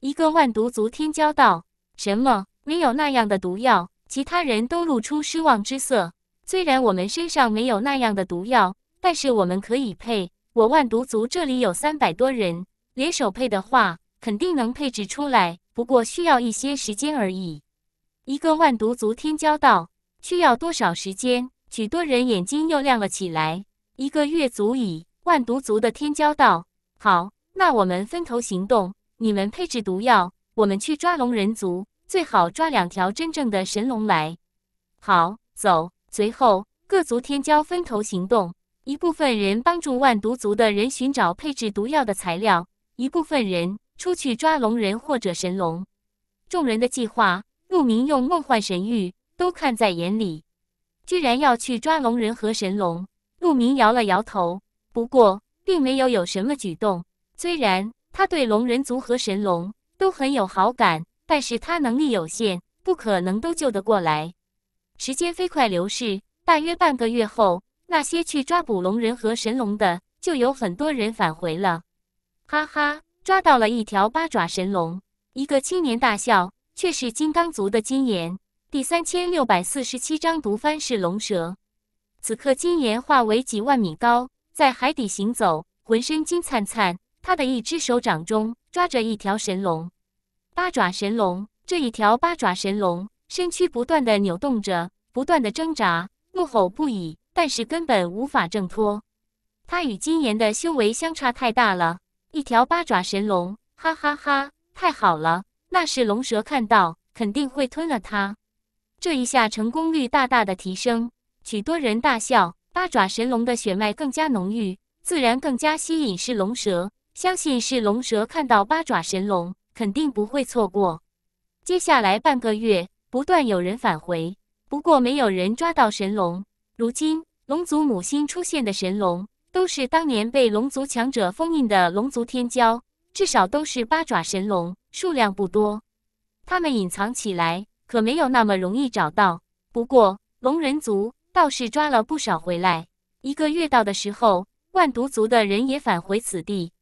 一个万毒族天骄道：“什么？没有那样的毒药？”其他人都露出失望之色。虽然我们身上没有那样的毒药，但是我们可以配。我万毒族这里有三百多人，联手配的话，肯定能配置出来。不过需要一些时间而已。一个万毒族天骄道：“需要多少时间？”许多人眼睛又亮了起来。一个月足矣。万毒族的天骄道：“好，那我们分头行动。你们配置毒药，我们去抓龙人族，最好抓两条真正的神龙来。”好，走。随后，各族天骄分头行动。一部分人帮助万毒族的人寻找配置毒药的材料，一部分人出去抓龙人或者神龙。众人的计划，陆明用梦幻神域都看在眼里。居然要去抓龙人和神龙？陆明摇了摇头，不过并没有有什么举动。虽然他对龙人族和神龙都很有好感，但是他能力有限，不可能都救得过来。时间飞快流逝，大约半个月后，那些去抓捕龙人和神龙的就有很多人返回了。哈哈，抓到了一条八爪神龙！一个青年大笑，却是金刚族的金岩。第三千六百四十七章毒翻是龙蛇。此刻金岩化为几万米高，在海底行走，浑身金灿灿。他的一只手掌中抓着一条神龙，八爪神龙。这一条八爪神龙身躯不断的扭动着，不断的挣扎，怒吼不已，但是根本无法挣脱。他与金岩的修为相差太大了。一条八爪神龙，哈哈哈，太好了！那是龙蛇看到肯定会吞了它。这一下成功率大大的提升，许多人大笑。八爪神龙的血脉更加浓郁，自然更加吸引是龙蛇。相信是龙蛇看到八爪神龙，肯定不会错过。接下来半个月，不断有人返回，不过没有人抓到神龙。如今龙族母星出现的神龙，都是当年被龙族强者封印的龙族天骄，至少都是八爪神龙，数量不多。他们隐藏起来。可没有那么容易找到。不过龙人族倒是抓了不少回来。一个月到的时候，万毒族的人也返回此地。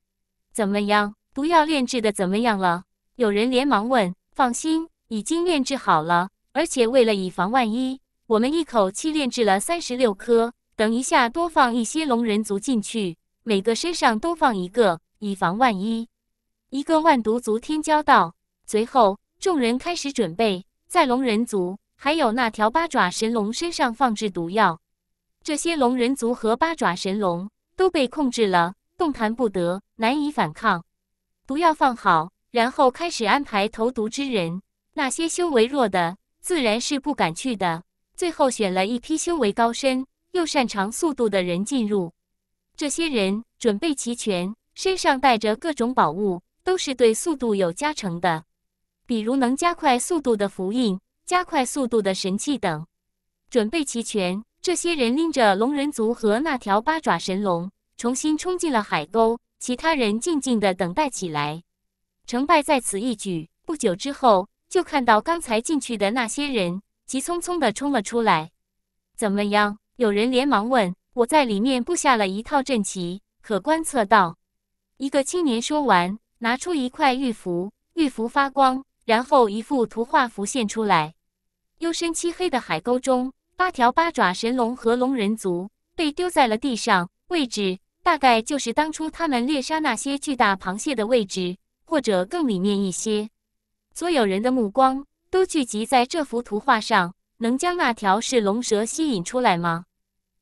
怎么样，毒药炼制的怎么样了？有人连忙问。放心，已经炼制好了。而且为了以防万一，我们一口气炼制了三十六颗。等一下多放一些龙人族进去，每个身上都放一个，以防万一。一个万毒族天骄道。随后众人开始准备。在龙人族还有那条八爪神龙身上放置毒药，这些龙人族和八爪神龙都被控制了，动弹不得，难以反抗。毒药放好，然后开始安排投毒之人。那些修为弱的自然是不敢去的，最后选了一批修为高深又擅长速度的人进入。这些人准备齐全，身上带着各种宝物，都是对速度有加成的。比如能加快速度的符印、加快速度的神器等，准备齐全。这些人拎着龙人族和那条八爪神龙，重新冲进了海沟。其他人静静的等待起来，成败在此一举。不久之后，就看到刚才进去的那些人急匆匆的冲了出来。怎么样？有人连忙问。我在里面布下了一套阵旗，可观测到。一个青年说完，拿出一块玉符，玉符发光。然后，一幅图画浮现出来。幽深漆黑的海沟中，八条八爪神龙和龙人族被丢在了地上，位置大概就是当初他们猎杀那些巨大螃蟹的位置，或者更里面一些。所有人的目光都聚集在这幅图画上，能将那条是龙蛇吸引出来吗？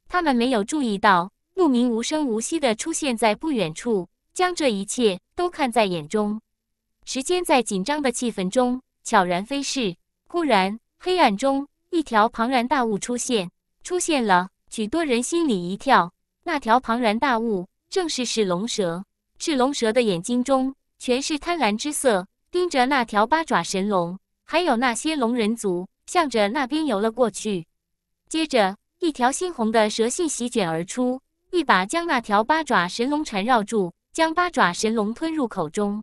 他们没有注意到，陆明无声无息的出现在不远处，将这一切都看在眼中。时间在紧张的气氛中悄然飞逝。忽然，黑暗中一条庞然大物出现，出现了，许多人心里一跳。那条庞然大物正是赤龙蛇。赤龙蛇的眼睛中全是贪婪之色，盯着那条八爪神龙，还有那些龙人族，向着那边游了过去。接着，一条猩红的蛇信席卷而出，一把将那条八爪神龙缠绕住，将八爪神龙吞入口中。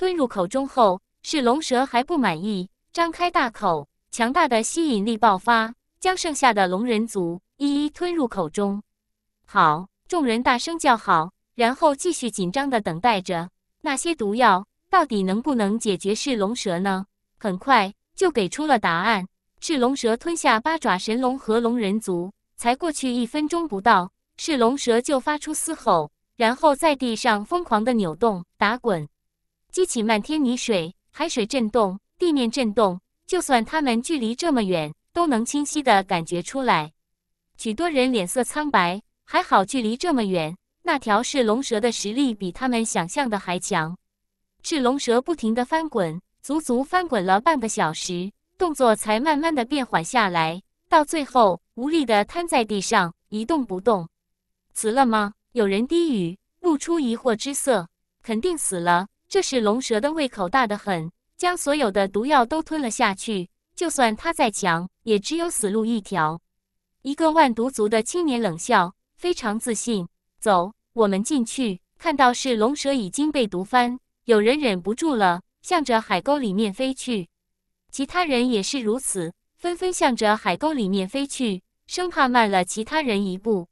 吞入口中后，是龙蛇还不满意，张开大口，强大的吸引力爆发，将剩下的龙人族一一吞入口中。好，众人大声叫好，然后继续紧张地等待着那些毒药到底能不能解决噬龙蛇呢？很快就给出了答案：噬龙蛇吞下八爪神龙和龙人族，才过去一分钟不到，噬龙蛇就发出嘶吼，然后在地上疯狂地扭动、打滚。激起漫天泥水，海水震动，地面震动。就算他们距离这么远，都能清晰的感觉出来。许多人脸色苍白，还好距离这么远。那条赤龙蛇的实力比他们想象的还强。赤龙蛇不停的翻滚，足足翻滚了半个小时，动作才慢慢的变缓下来，到最后无力的瘫在地上，一动不动。死了吗？有人低语，露出疑惑之色。肯定死了。这是龙蛇的胃口大得很，将所有的毒药都吞了下去。就算它再强，也只有死路一条。一个万毒族的青年冷笑，非常自信。走，我们进去。看到是龙蛇已经被毒翻，有人忍不住了，向着海沟里面飞去。其他人也是如此，纷纷向着海沟里面飞去，生怕慢了其他人一步。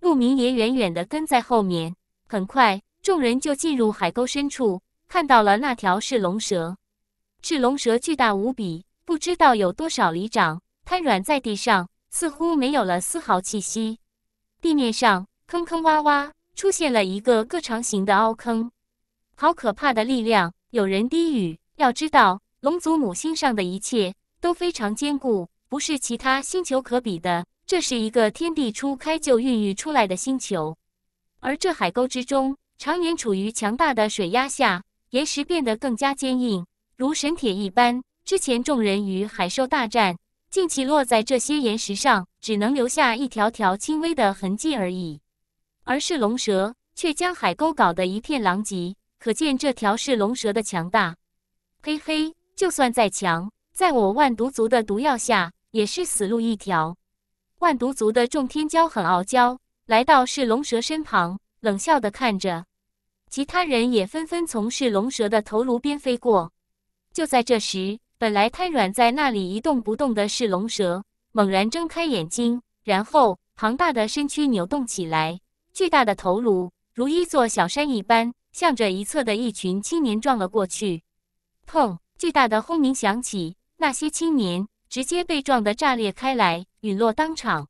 鹿鸣也远远地跟在后面。很快，众人就进入海沟深处。看到了那条赤龙蛇，赤龙蛇巨大无比，不知道有多少里长，瘫软在地上，似乎没有了丝毫气息。地面上坑坑洼洼，出现了一个个长形的凹坑，好可怕的力量！有人低语。要知道，龙族母星上的一切都非常坚固，不是其他星球可比的。这是一个天地初开就孕育出来的星球，而这海沟之中，常年处于强大的水压下。岩石变得更加坚硬，如神铁一般。之前众人与海兽大战，竟其落在这些岩石上，只能留下一条条轻微的痕迹而已。而是龙蛇却将海沟搞得一片狼藉，可见这条是龙蛇的强大。嘿嘿，就算再强，在我万毒族的毒药下，也是死路一条。万毒族的众天骄很傲娇，来到是龙蛇身旁，冷笑的看着。其他人也纷纷从噬龙蛇的头颅边飞过。就在这时，本来瘫软在那里一动不动的噬龙蛇，猛然睁开眼睛，然后庞大的身躯扭动起来，巨大的头颅如一座小山一般，向着一侧的一群青年撞了过去。砰！巨大的轰鸣响起，那些青年直接被撞得炸裂开来，陨落当场。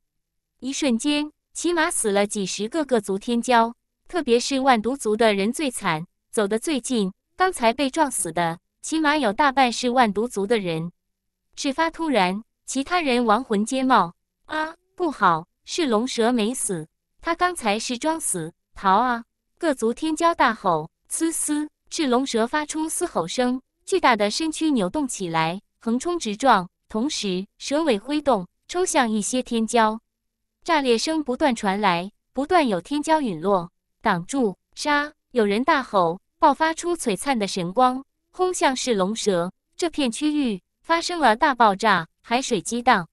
一瞬间，起码死了几十个各族天骄。特别是万毒族的人最惨，走得最近，刚才被撞死的，起码有大半是万毒族的人。事发突然，其他人亡魂皆冒。啊，不好！是龙蛇没死，他刚才是装死逃啊！各族天骄大吼，嘶嘶，赤龙蛇发出嘶吼声，巨大的身躯扭动起来，横冲直撞，同时蛇尾挥动，抽向一些天骄。炸裂声不断传来，不断有天骄陨落。挡住！杀！有人大吼，爆发出璀璨的神光，轰向噬龙蛇。这片区域发生了大爆炸，海水激荡，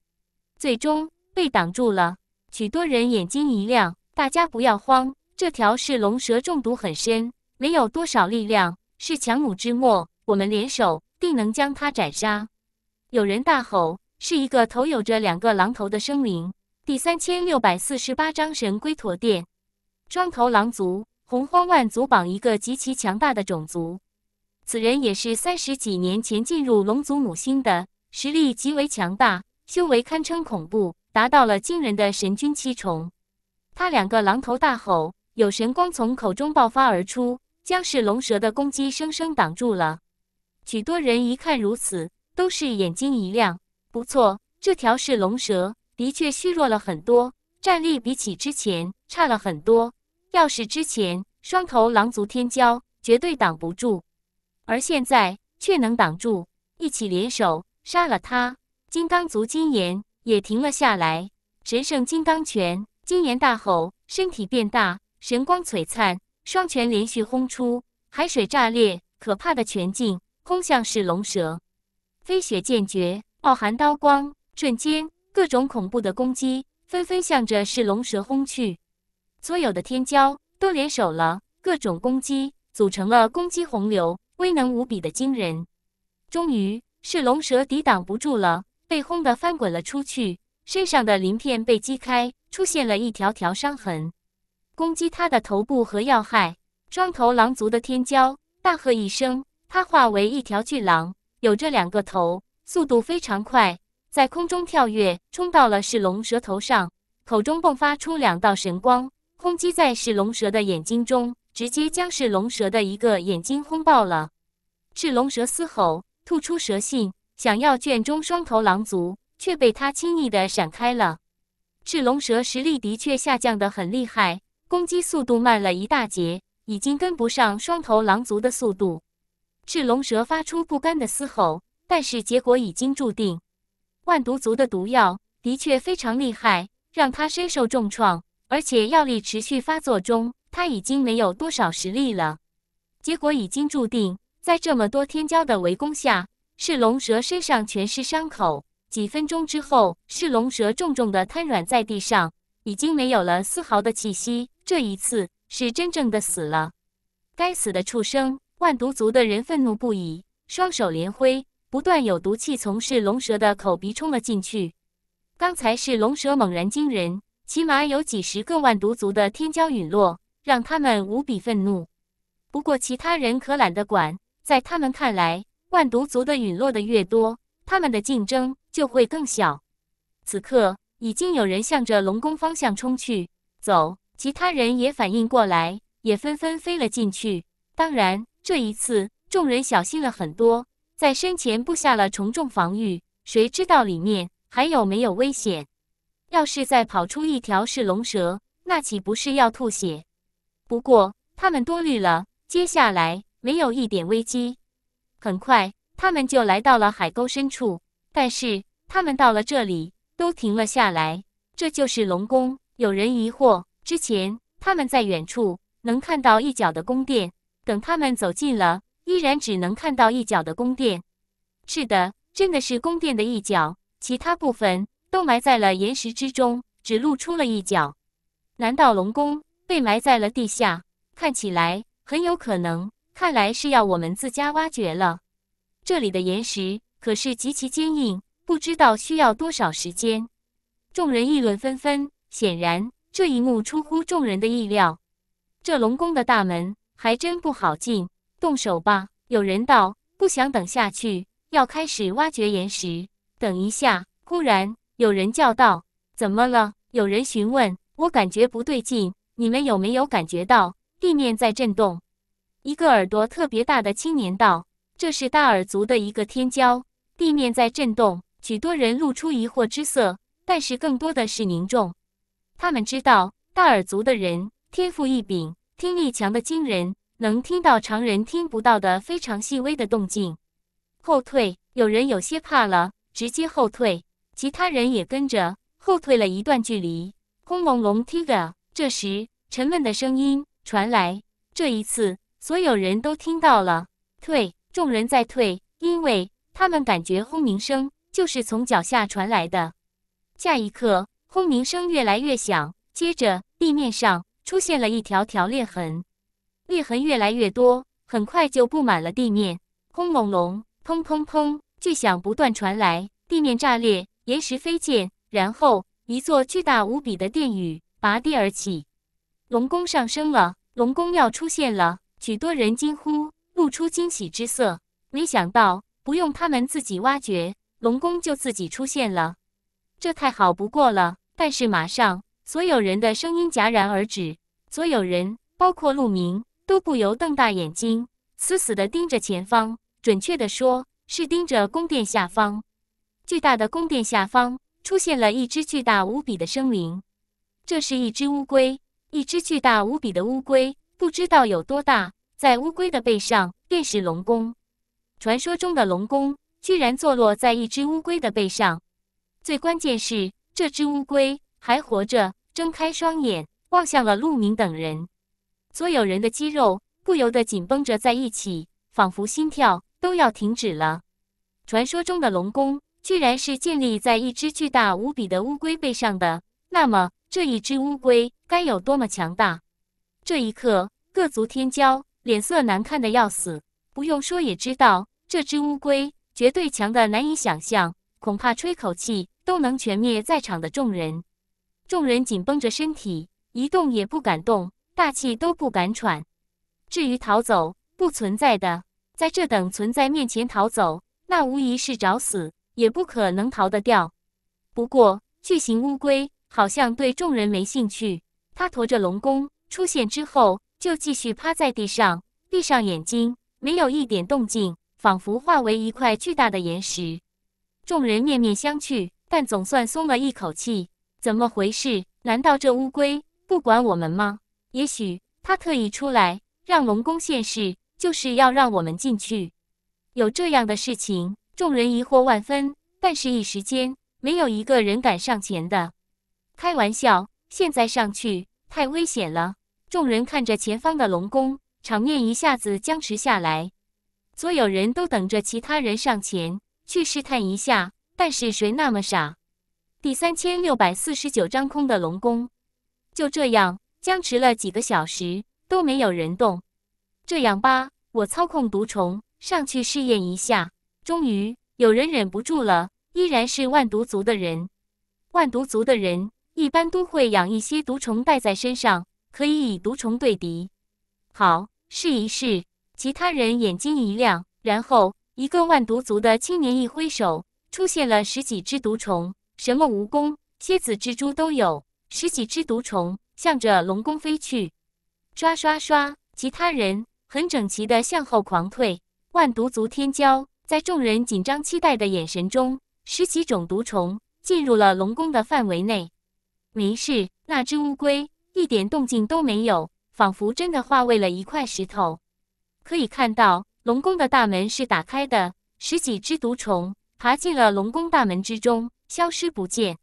最终被挡住了。许多人眼睛一亮，大家不要慌，这条噬龙蛇中毒很深，没有多少力量，是强弩之末。我们联手，定能将它斩杀。有人大吼，是一个头有着两个狼头的生灵。第三千六百四十八章神龟驼殿。双头狼族，洪荒万族榜一个极其强大的种族。此人也是三十几年前进入龙族母星的，实力极为强大，修为堪称恐怖，达到了惊人的神君七重。他两个狼头大吼，有神光从口中爆发而出，将是龙蛇的攻击生生挡住了。许多人一看如此，都是眼睛一亮。不错，这条是龙蛇，的确虚弱了很多，战力比起之前差了很多。要是之前双头狼族天骄绝对挡不住，而现在却能挡住，一起联手杀了他。金刚族金岩也停了下来，神圣金刚拳，金岩大吼，身体变大，神光璀璨，双拳连续轰出，海水炸裂，可怕的拳劲轰向噬龙蛇。飞雪剑诀，傲寒刀光，瞬间各种恐怖的攻击纷纷向着噬龙蛇轰去。所有的天骄都联手了，各种攻击组成了攻击洪流，威能无比的惊人。终于是龙蛇抵挡不住了，被轰得翻滚了出去，身上的鳞片被击开，出现了一条条伤痕。攻击他的头部和要害，双头狼族的天骄大喝一声，他化为一条巨狼，有着两个头，速度非常快，在空中跳跃，冲到了是龙蛇头上，口中迸发出两道神光。轰击在赤龙蛇的眼睛中，直接将赤龙蛇的一个眼睛轰爆了。赤龙蛇嘶吼，吐出蛇信，想要卷中双头狼族，却被他轻易的闪开了。赤龙蛇实力的确下降的很厉害，攻击速度慢了一大截，已经跟不上双头狼族的速度。赤龙蛇发出不甘的嘶吼，但是结果已经注定。万毒族的毒药的确非常厉害，让他深受重创。而且药力持续发作中，他已经没有多少实力了。结果已经注定，在这么多天骄的围攻下，是龙蛇身上全是伤口。几分钟之后，是龙蛇重重的瘫软在地上，已经没有了丝毫的气息。这一次是真正的死了。该死的畜生！万毒族的人愤怒不已，双手连挥，不断有毒气从是龙蛇的口鼻冲了进去。刚才是龙蛇猛然惊人。起码有几十个万毒族的天骄陨落，让他们无比愤怒。不过其他人可懒得管，在他们看来，万毒族的陨落的越多，他们的竞争就会更小。此刻，已经有人向着龙宫方向冲去，走，其他人也反应过来，也纷纷飞了进去。当然，这一次众人小心了很多，在身前布下了重重防御。谁知道里面还有没有危险？要是再跑出一条是龙蛇，那岂不是要吐血？不过他们多虑了，接下来没有一点危机。很快，他们就来到了海沟深处。但是他们到了这里都停了下来。这就是龙宫。有人疑惑，之前他们在远处能看到一角的宫殿，等他们走近了，依然只能看到一角的宫殿。是的，真的是宫殿的一角，其他部分。都埋在了岩石之中，只露出了一角。难道龙宫被埋在了地下？看起来很有可能。看来是要我们自家挖掘了。这里的岩石可是极其坚硬，不知道需要多少时间。众人议论纷纷，显然这一幕出乎众人的意料。这龙宫的大门还真不好进。动手吧，有人道，不想等下去，要开始挖掘岩石。等一下，忽然。有人叫道：“怎么了？”有人询问。我感觉不对劲，你们有没有感觉到地面在震动？一个耳朵特别大的青年道：“这是大耳族的一个天骄，地面在震动。”许多人露出疑惑之色，但是更多的是凝重。他们知道大耳族的人天赋异禀，听力强的惊人，能听到常人听不到的非常细微的动静。后退，有人有些怕了，直接后退。其他人也跟着后退了一段距离。轰隆隆，听着，这时沉闷的声音传来。这一次，所有人都听到了。退，众人在退，因为他们感觉轰鸣声就是从脚下传来的。下一刻，轰鸣声越来越响，接着地面上出现了一条条裂痕，裂痕越来越多，很快就布满了地面。轰隆隆，砰砰砰，巨响不断传来，地面炸裂。岩石飞溅，然后一座巨大无比的殿宇拔地而起，龙宫上升了，龙宫要出现了！许多人惊呼，露出惊喜之色。没想到，不用他们自己挖掘，龙宫就自己出现了，这太好不过了。但是马上，所有人的声音戛然而止，所有人，包括陆明，都不由瞪大眼睛，死死地盯着前方，准确地说，是盯着宫殿下方。巨大的宫殿下方出现了一只巨大无比的生灵，这是一只乌龟，一只巨大无比的乌龟，不知道有多大。在乌龟的背上便是龙宫，传说中的龙宫居然坐落在一只乌龟的背上。最关键是这只乌龟还活着，睁开双眼望向了陆明等人，所有人的肌肉不由得紧绷着在一起，仿佛心跳都要停止了。传说中的龙宫。居然是建立在一只巨大无比的乌龟背上的，那么这一只乌龟该有多么强大？这一刻，各族天骄脸色难看的要死，不用说也知道，这只乌龟绝对强的难以想象，恐怕吹口气都能全灭在场的众人。众人紧绷着身体，一动也不敢动，大气都不敢喘。至于逃走，不存在的，在这等存在面前逃走，那无疑是找死。也不可能逃得掉。不过，巨型乌龟好像对众人没兴趣。它驮着龙宫出现之后，就继续趴在地上，闭上眼睛，没有一点动静，仿佛化为一块巨大的岩石。众人面面相觑，但总算松了一口气。怎么回事？难道这乌龟不管我们吗？也许它特意出来，让龙宫现世，就是要让我们进去。有这样的事情。众人疑惑万分，但是一时间没有一个人敢上前的。开玩笑，现在上去太危险了。众人看着前方的龙宫，场面一下子僵持下来。所有人都等着其他人上前去试探一下，但是谁那么傻？第三千六百四十九章空的龙宫就这样僵持了几个小时，都没有人动。这样吧，我操控毒虫上去试验一下。终于有人忍不住了，依然是万毒族的人。万毒族的人一般都会养一些毒虫带在身上，可以以毒虫对敌。好，试一试。其他人眼睛一亮，然后一个万毒族的青年一挥手，出现了十几只毒虫，什么蜈蚣、蝎子、蜘蛛都有。十几只毒虫向着龙宫飞去，刷刷刷！其他人很整齐的向后狂退。万毒族天骄。在众人紧张期待的眼神中，十几种毒虫进入了龙宫的范围内。没事，那只乌龟一点动静都没有，仿佛真的化为了一块石头。可以看到，龙宫的大门是打开的，十几只毒虫爬进了龙宫大门之中，消失不见。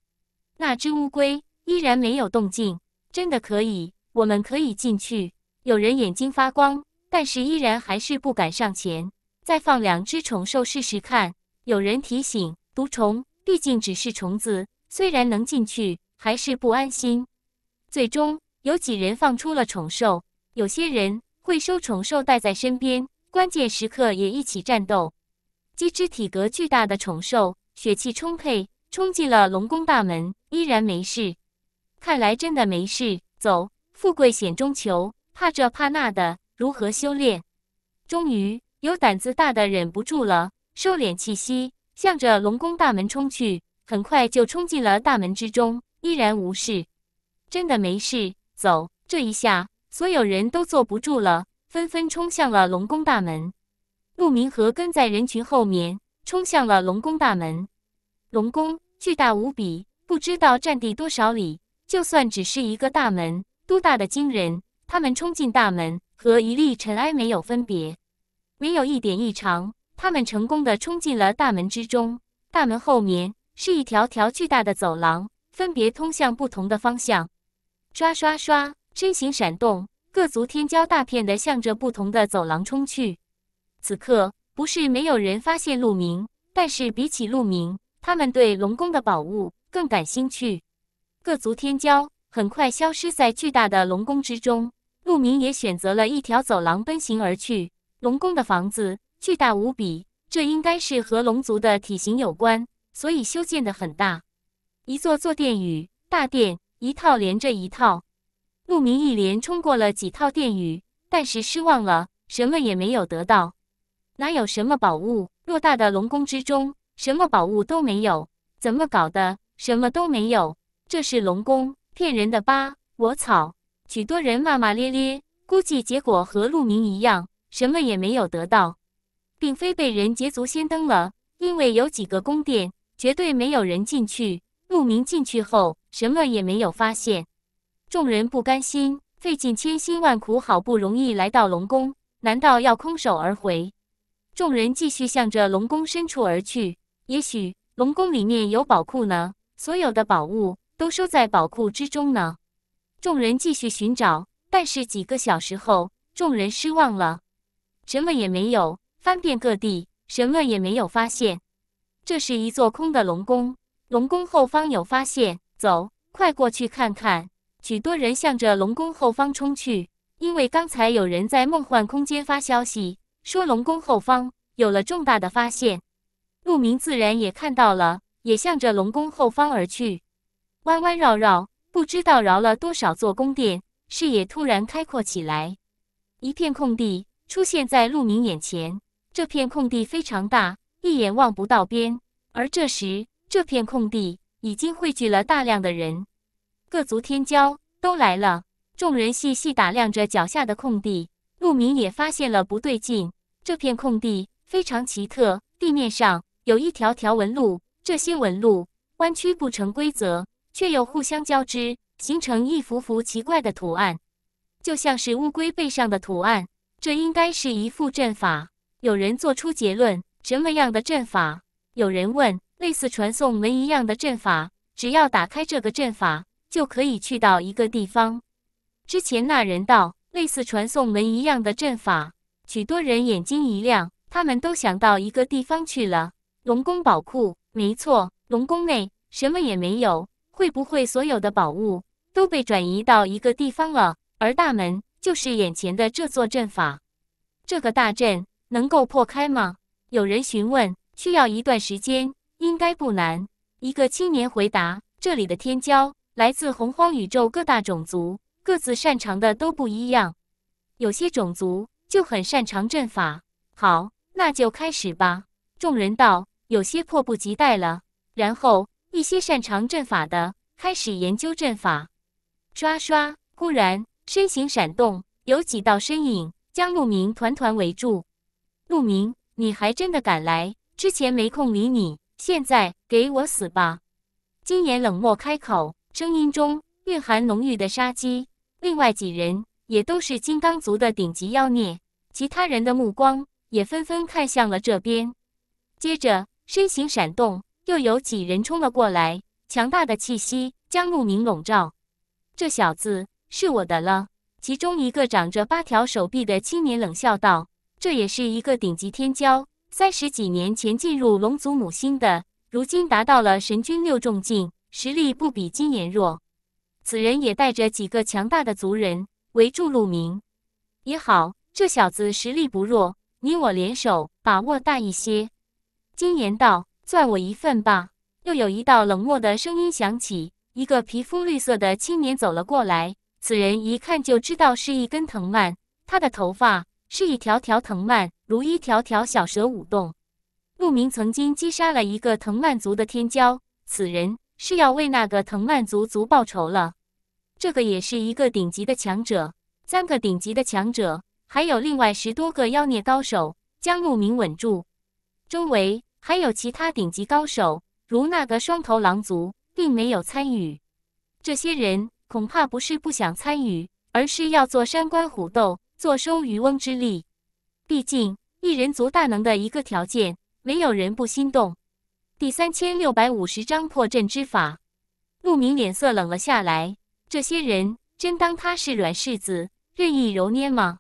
那只乌龟依然没有动静，真的可以，我们可以进去。有人眼睛发光，但是依然还是不敢上前。再放两只虫兽试试看。有人提醒，毒虫毕竟只是虫子，虽然能进去，还是不安心。最终有几人放出了虫兽，有些人会收虫兽带在身边，关键时刻也一起战斗。几只体格巨大的虫兽，血气充沛，冲进了龙宫大门，依然没事。看来真的没事。走，富贵险中求，怕这怕那的，如何修炼？终于。有胆子大的忍不住了，收敛气息，向着龙宫大门冲去。很快就冲进了大门之中，依然无事，真的没事。走！这一下，所有人都坐不住了，纷纷冲向了龙宫大门。陆明和跟在人群后面，冲向了龙宫大门。龙宫巨大无比，不知道占地多少里。就算只是一个大门，都大的惊人。他们冲进大门，和一粒尘埃没有分别。没有一点异常，他们成功的冲进了大门之中。大门后面是一条条巨大的走廊，分别通向不同的方向。刷刷刷，身形闪动，各族天骄大片的向着不同的走廊冲去。此刻不是没有人发现陆明，但是比起陆明，他们对龙宫的宝物更感兴趣。各族天骄很快消失在巨大的龙宫之中，陆明也选择了一条走廊奔行而去。龙宫的房子巨大无比，这应该是和龙族的体型有关，所以修建的很大。一座座殿宇、大殿，一套连着一套。陆明一连冲过了几套殿宇，但是失望了，什么也没有得到。哪有什么宝物？偌大的龙宫之中，什么宝物都没有？怎么搞的？什么都没有？这是龙宫骗人的吧？我草！许多人骂骂咧咧，估计结果和陆明一样。什么也没有得到，并非被人捷足先登了，因为有几个宫殿绝对没有人进去。牧民进去后，什么也没有发现。众人不甘心，费尽千辛万苦，好不容易来到龙宫，难道要空手而回？众人继续向着龙宫深处而去。也许龙宫里面有宝库呢，所有的宝物都收在宝库之中呢。众人继续寻找，但是几个小时后，众人失望了。什么也没有，翻遍各地，什么也没有发现。这是一座空的龙宫，龙宫后方有发现，走，快过去看看。许多人向着龙宫后方冲去，因为刚才有人在梦幻空间发消息，说龙宫后方有了重大的发现。陆明自然也看到了，也向着龙宫后方而去。弯弯绕绕，不知道绕了多少座宫殿，视野突然开阔起来，一片空地。出现在陆明眼前，这片空地非常大，一眼望不到边。而这时，这片空地已经汇聚了大量的人，各族天骄都来了。众人细细打量着脚下的空地，陆明也发现了不对劲。这片空地非常奇特，地面上有一条条纹路，这些纹路弯曲不成规则，却又互相交织，形成一幅幅奇怪的图案，就像是乌龟背上的图案。这应该是一副阵法，有人做出结论。什么样的阵法？有人问。类似传送门一样的阵法，只要打开这个阵法，就可以去到一个地方。之前那人道，类似传送门一样的阵法，许多人眼睛一亮，他们都想到一个地方去了。龙宫宝库，没错，龙宫内什么也没有，会不会所有的宝物都被转移到一个地方了？而大门。就是眼前的这座阵法，这个大阵能够破开吗？有人询问。需要一段时间，应该不难。一个青年回答。这里的天骄来自洪荒宇宙各大种族，各自擅长的都不一样。有些种族就很擅长阵法。好，那就开始吧。众人道，有些迫不及待了。然后一些擅长阵法的开始研究阵法。刷刷，忽然。身形闪动，有几道身影将陆明团团围住。陆明，你还真的敢来？之前没空理你，现在给我死吧！金岩冷漠开口，声音中蕴含浓郁的杀机。另外几人也都是金刚族的顶级妖孽，其他人的目光也纷纷看向了这边。接着，身形闪动，又有几人冲了过来，强大的气息将陆明笼罩。这小子！是我的了。其中一个长着八条手臂的青年冷笑道：“这也是一个顶级天骄，三十几年前进入龙族母星的，如今达到了神君六重境，实力不比金岩弱。”此人也带着几个强大的族人围住陆明。也好，这小子实力不弱，你我联手，把握大一些。金岩道：“算我一份吧。”又有一道冷漠的声音响起，一个皮肤绿色的青年走了过来。此人一看就知道是一根藤蔓，他的头发是一条条藤蔓，如一条条小蛇舞动。陆明曾经击杀了一个藤蔓族的天骄，此人是要为那个藤蔓族族报仇了。这个也是一个顶级的强者，三个顶级的强者，还有另外十多个妖孽高手将陆明稳住。周围还有其他顶级高手，如那个双头狼族，并没有参与。这些人。恐怕不是不想参与，而是要做山观虎斗，坐收渔翁之利。毕竟一人族大能的一个条件，没有人不心动。第三千六百五十章破阵之法。陆明脸色冷了下来，这些人真当他是软柿子，任意揉捏吗？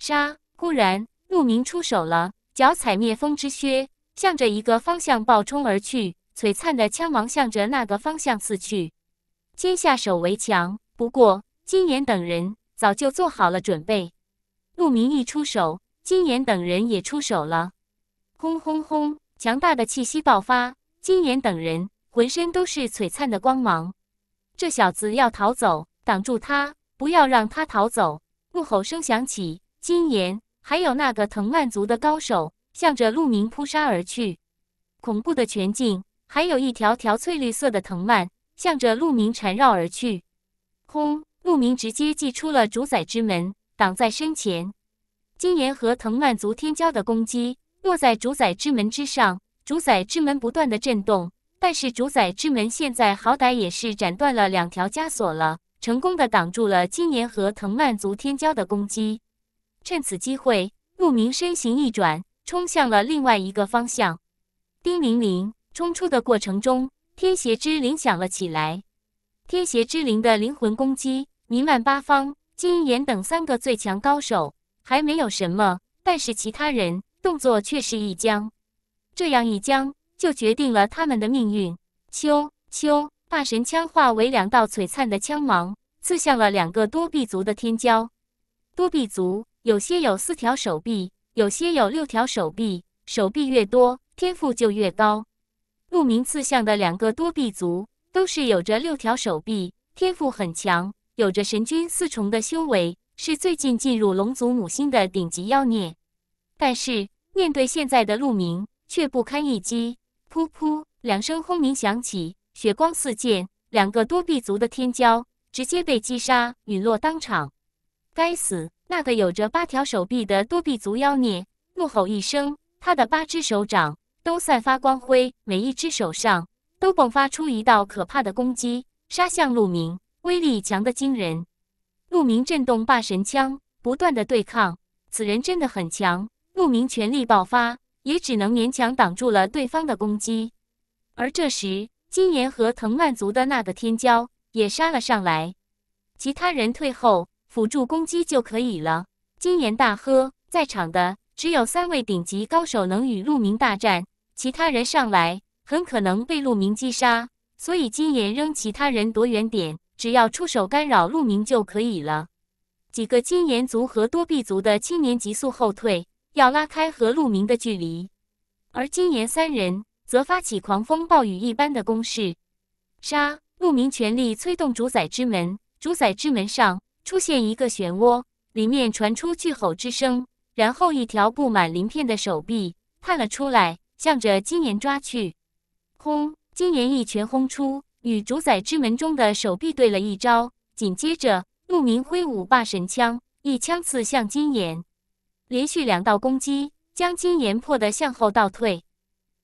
杀！忽然，陆明出手了，脚踩灭风之靴，向着一个方向暴冲而去，璀璨的枪芒向着那个方向刺去。先下手为强。不过，金岩等人早就做好了准备。陆明一出手，金岩等人也出手了。轰轰轰！强大的气息爆发，金岩等人浑身都是璀璨的光芒。这小子要逃走，挡住他，不要让他逃走！怒吼声响起，金岩还有那个藤蔓族的高手，向着陆明扑杀而去。恐怖的全境，还有一条条翠绿色的藤蔓。向着鹿鸣缠绕而去，轰！鹿鸣直接祭出了主宰之门，挡在身前。金岩和藤蔓族天骄的攻击落在主宰之门之上，主宰之门不断的震动。但是主宰之门现在好歹也是斩断了两条枷锁了，成功的挡住了金岩和藤蔓族天骄的攻击。趁此机会，鹿鸣身形一转，冲向了另外一个方向。叮铃铃！冲出的过程中。天邪之灵响了起来，天邪之灵的灵魂攻击弥漫八方。金岩等三个最强高手还没有什么，但是其他人动作却是一僵。这样一僵，就决定了他们的命运。秋秋，大神枪化为两道璀璨的枪芒，刺向了两个多臂族的天骄。多臂族有些有四条手臂，有些有六条手臂，手臂越多，天赋就越高。鹿鸣刺向的两个多臂族都是有着六条手臂，天赋很强，有着神君四重的修为，是最近进入龙族母星的顶级妖孽。但是面对现在的鹿鸣，却不堪一击。噗噗，两声轰鸣响起，血光四溅，两个多臂族的天骄直接被击杀，陨落当场。该死！那个有着八条手臂的多臂族妖孽怒吼一声，他的八只手掌。都散发光辉，每一只手上都迸发出一道可怕的攻击，杀向陆明，威力强得惊人。陆明震动霸神枪，不断的对抗。此人真的很强，陆明全力爆发，也只能勉强挡住了对方的攻击。而这时，金岩和藤蔓族的那个天骄也杀了上来，其他人退后，辅助攻击就可以了。金岩大喝，在场的只有三位顶级高手能与陆明大战。其他人上来很可能被陆明击杀，所以金岩扔其他人躲远点，只要出手干扰陆明就可以了。几个金岩族和多臂族的青年急速后退，要拉开和陆明的距离，而金岩三人则发起狂风暴雨一般的攻势。杀！鹿鸣全力催动主宰之门，主宰之门上出现一个漩涡，里面传出巨吼之声，然后一条布满鳞片的手臂探了出来。向着金岩抓去，轰！金岩一拳轰出，与主宰之门中的手臂对了一招。紧接着，陆明挥舞霸神枪，一枪刺向金岩，连续两道攻击将金岩破得向后倒退。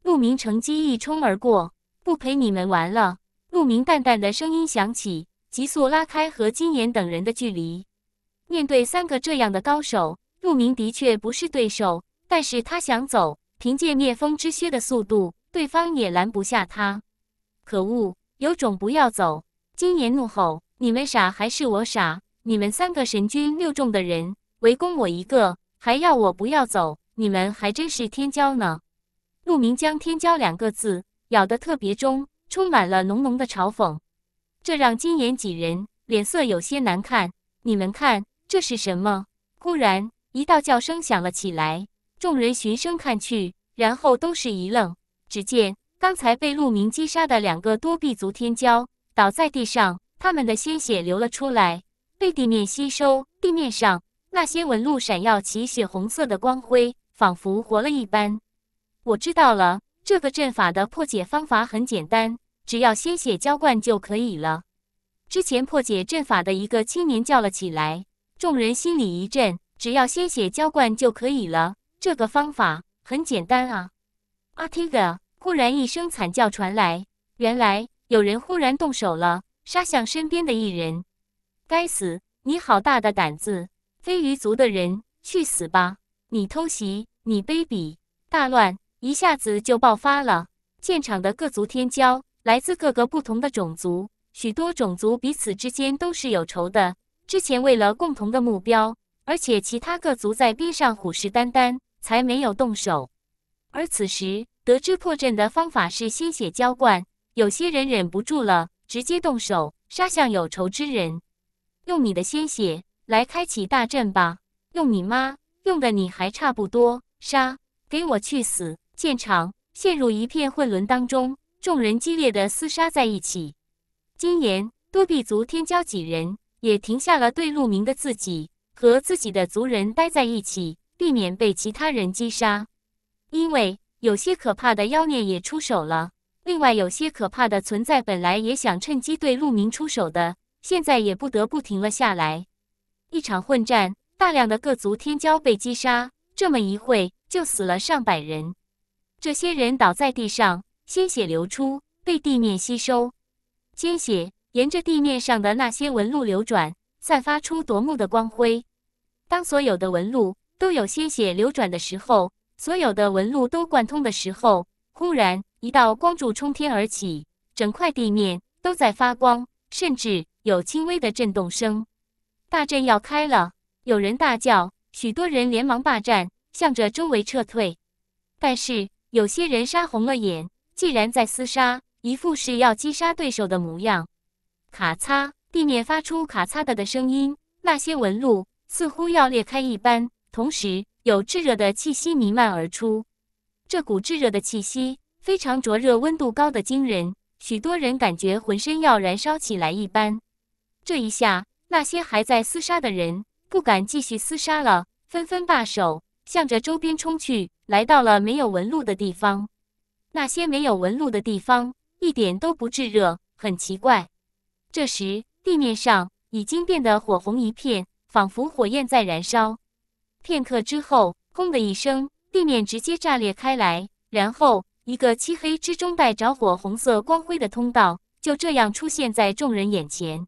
陆明乘机一冲而过，不陪你们玩了。陆明淡淡的声音响起，急速拉开和金岩等人的距离。面对三个这样的高手，陆明的确不是对手，但是他想走。凭借灭风之靴的速度，对方也拦不下他。可恶！有种不要走！金岩怒吼：“你们傻还是我傻？你们三个神君六重的人围攻我一个，还要我不要走？你们还真是天骄呢！”陆明将“天骄”两个字咬得特别重，充满了浓浓的嘲讽。这让金岩几人脸色有些难看。你们看，这是什么？忽然，一道叫声响了起来。众人循声看去，然后都是一愣。只见刚才被陆明击杀的两个多臂族天骄倒在地上，他们的鲜血流了出来，被地面吸收。地面上那些纹路闪耀起血红色的光辉，仿佛活了一般。我知道了，这个阵法的破解方法很简单，只要鲜血浇灌就可以了。之前破解阵法的一个青年叫了起来，众人心里一震：只要鲜血浇灌就可以了。这个方法很简单啊！阿提格忽然一声惨叫传来，原来有人忽然动手了，杀向身边的异人。该死！你好大的胆子！飞鱼族的人，去死吧！你偷袭，你卑鄙！大乱一下子就爆发了。现场的各族天骄来自各个不同的种族，许多种族彼此之间都是有仇的。之前为了共同的目标，而且其他各族在边上虎视眈眈。才没有动手，而此时得知破阵的方法是鲜血浇灌，有些人忍不住了，直接动手杀向有仇之人，用你的鲜血来开启大阵吧！用你妈！用的你还差不多！杀！给我去死！现场陷入一片混乱当中，众人激烈的厮杀在一起。金岩多臂族天骄几人也停下了对陆明的自己和自己的族人待在一起。避免被其他人击杀，因为有些可怕的妖孽也出手了。另外，有些可怕的存在本来也想趁机对鹿鸣出手的，现在也不得不停了下来。一场混战，大量的各族天骄被击杀，这么一会就死了上百人。这些人倒在地上，鲜血流出，被地面吸收，鲜血沿着地面上的那些纹路流转，散发出夺目的光辉。当所有的纹路。都有鲜血流转的时候，所有的纹路都贯通的时候，忽然一道光柱冲天而起，整块地面都在发光，甚至有轻微的震动声。大阵要开了，有人大叫，许多人连忙霸占，向着周围撤退。但是有些人杀红了眼，既然在厮杀，一副是要击杀对手的模样。咔嚓，地面发出咔嚓的的声音，那些纹路似乎要裂开一般。同时，有炙热的气息弥漫而出。这股炙热的气息非常灼热，温度高的惊人，许多人感觉浑身要燃烧起来一般。这一下，那些还在厮杀的人不敢继续厮杀了，纷纷罢手，向着周边冲去，来到了没有纹路的地方。那些没有纹路的地方一点都不炙热，很奇怪。这时，地面上已经变得火红一片，仿佛火焰在燃烧。片刻之后，轰的一声，地面直接炸裂开来，然后一个漆黑之中带着火红色光辉的通道就这样出现在众人眼前。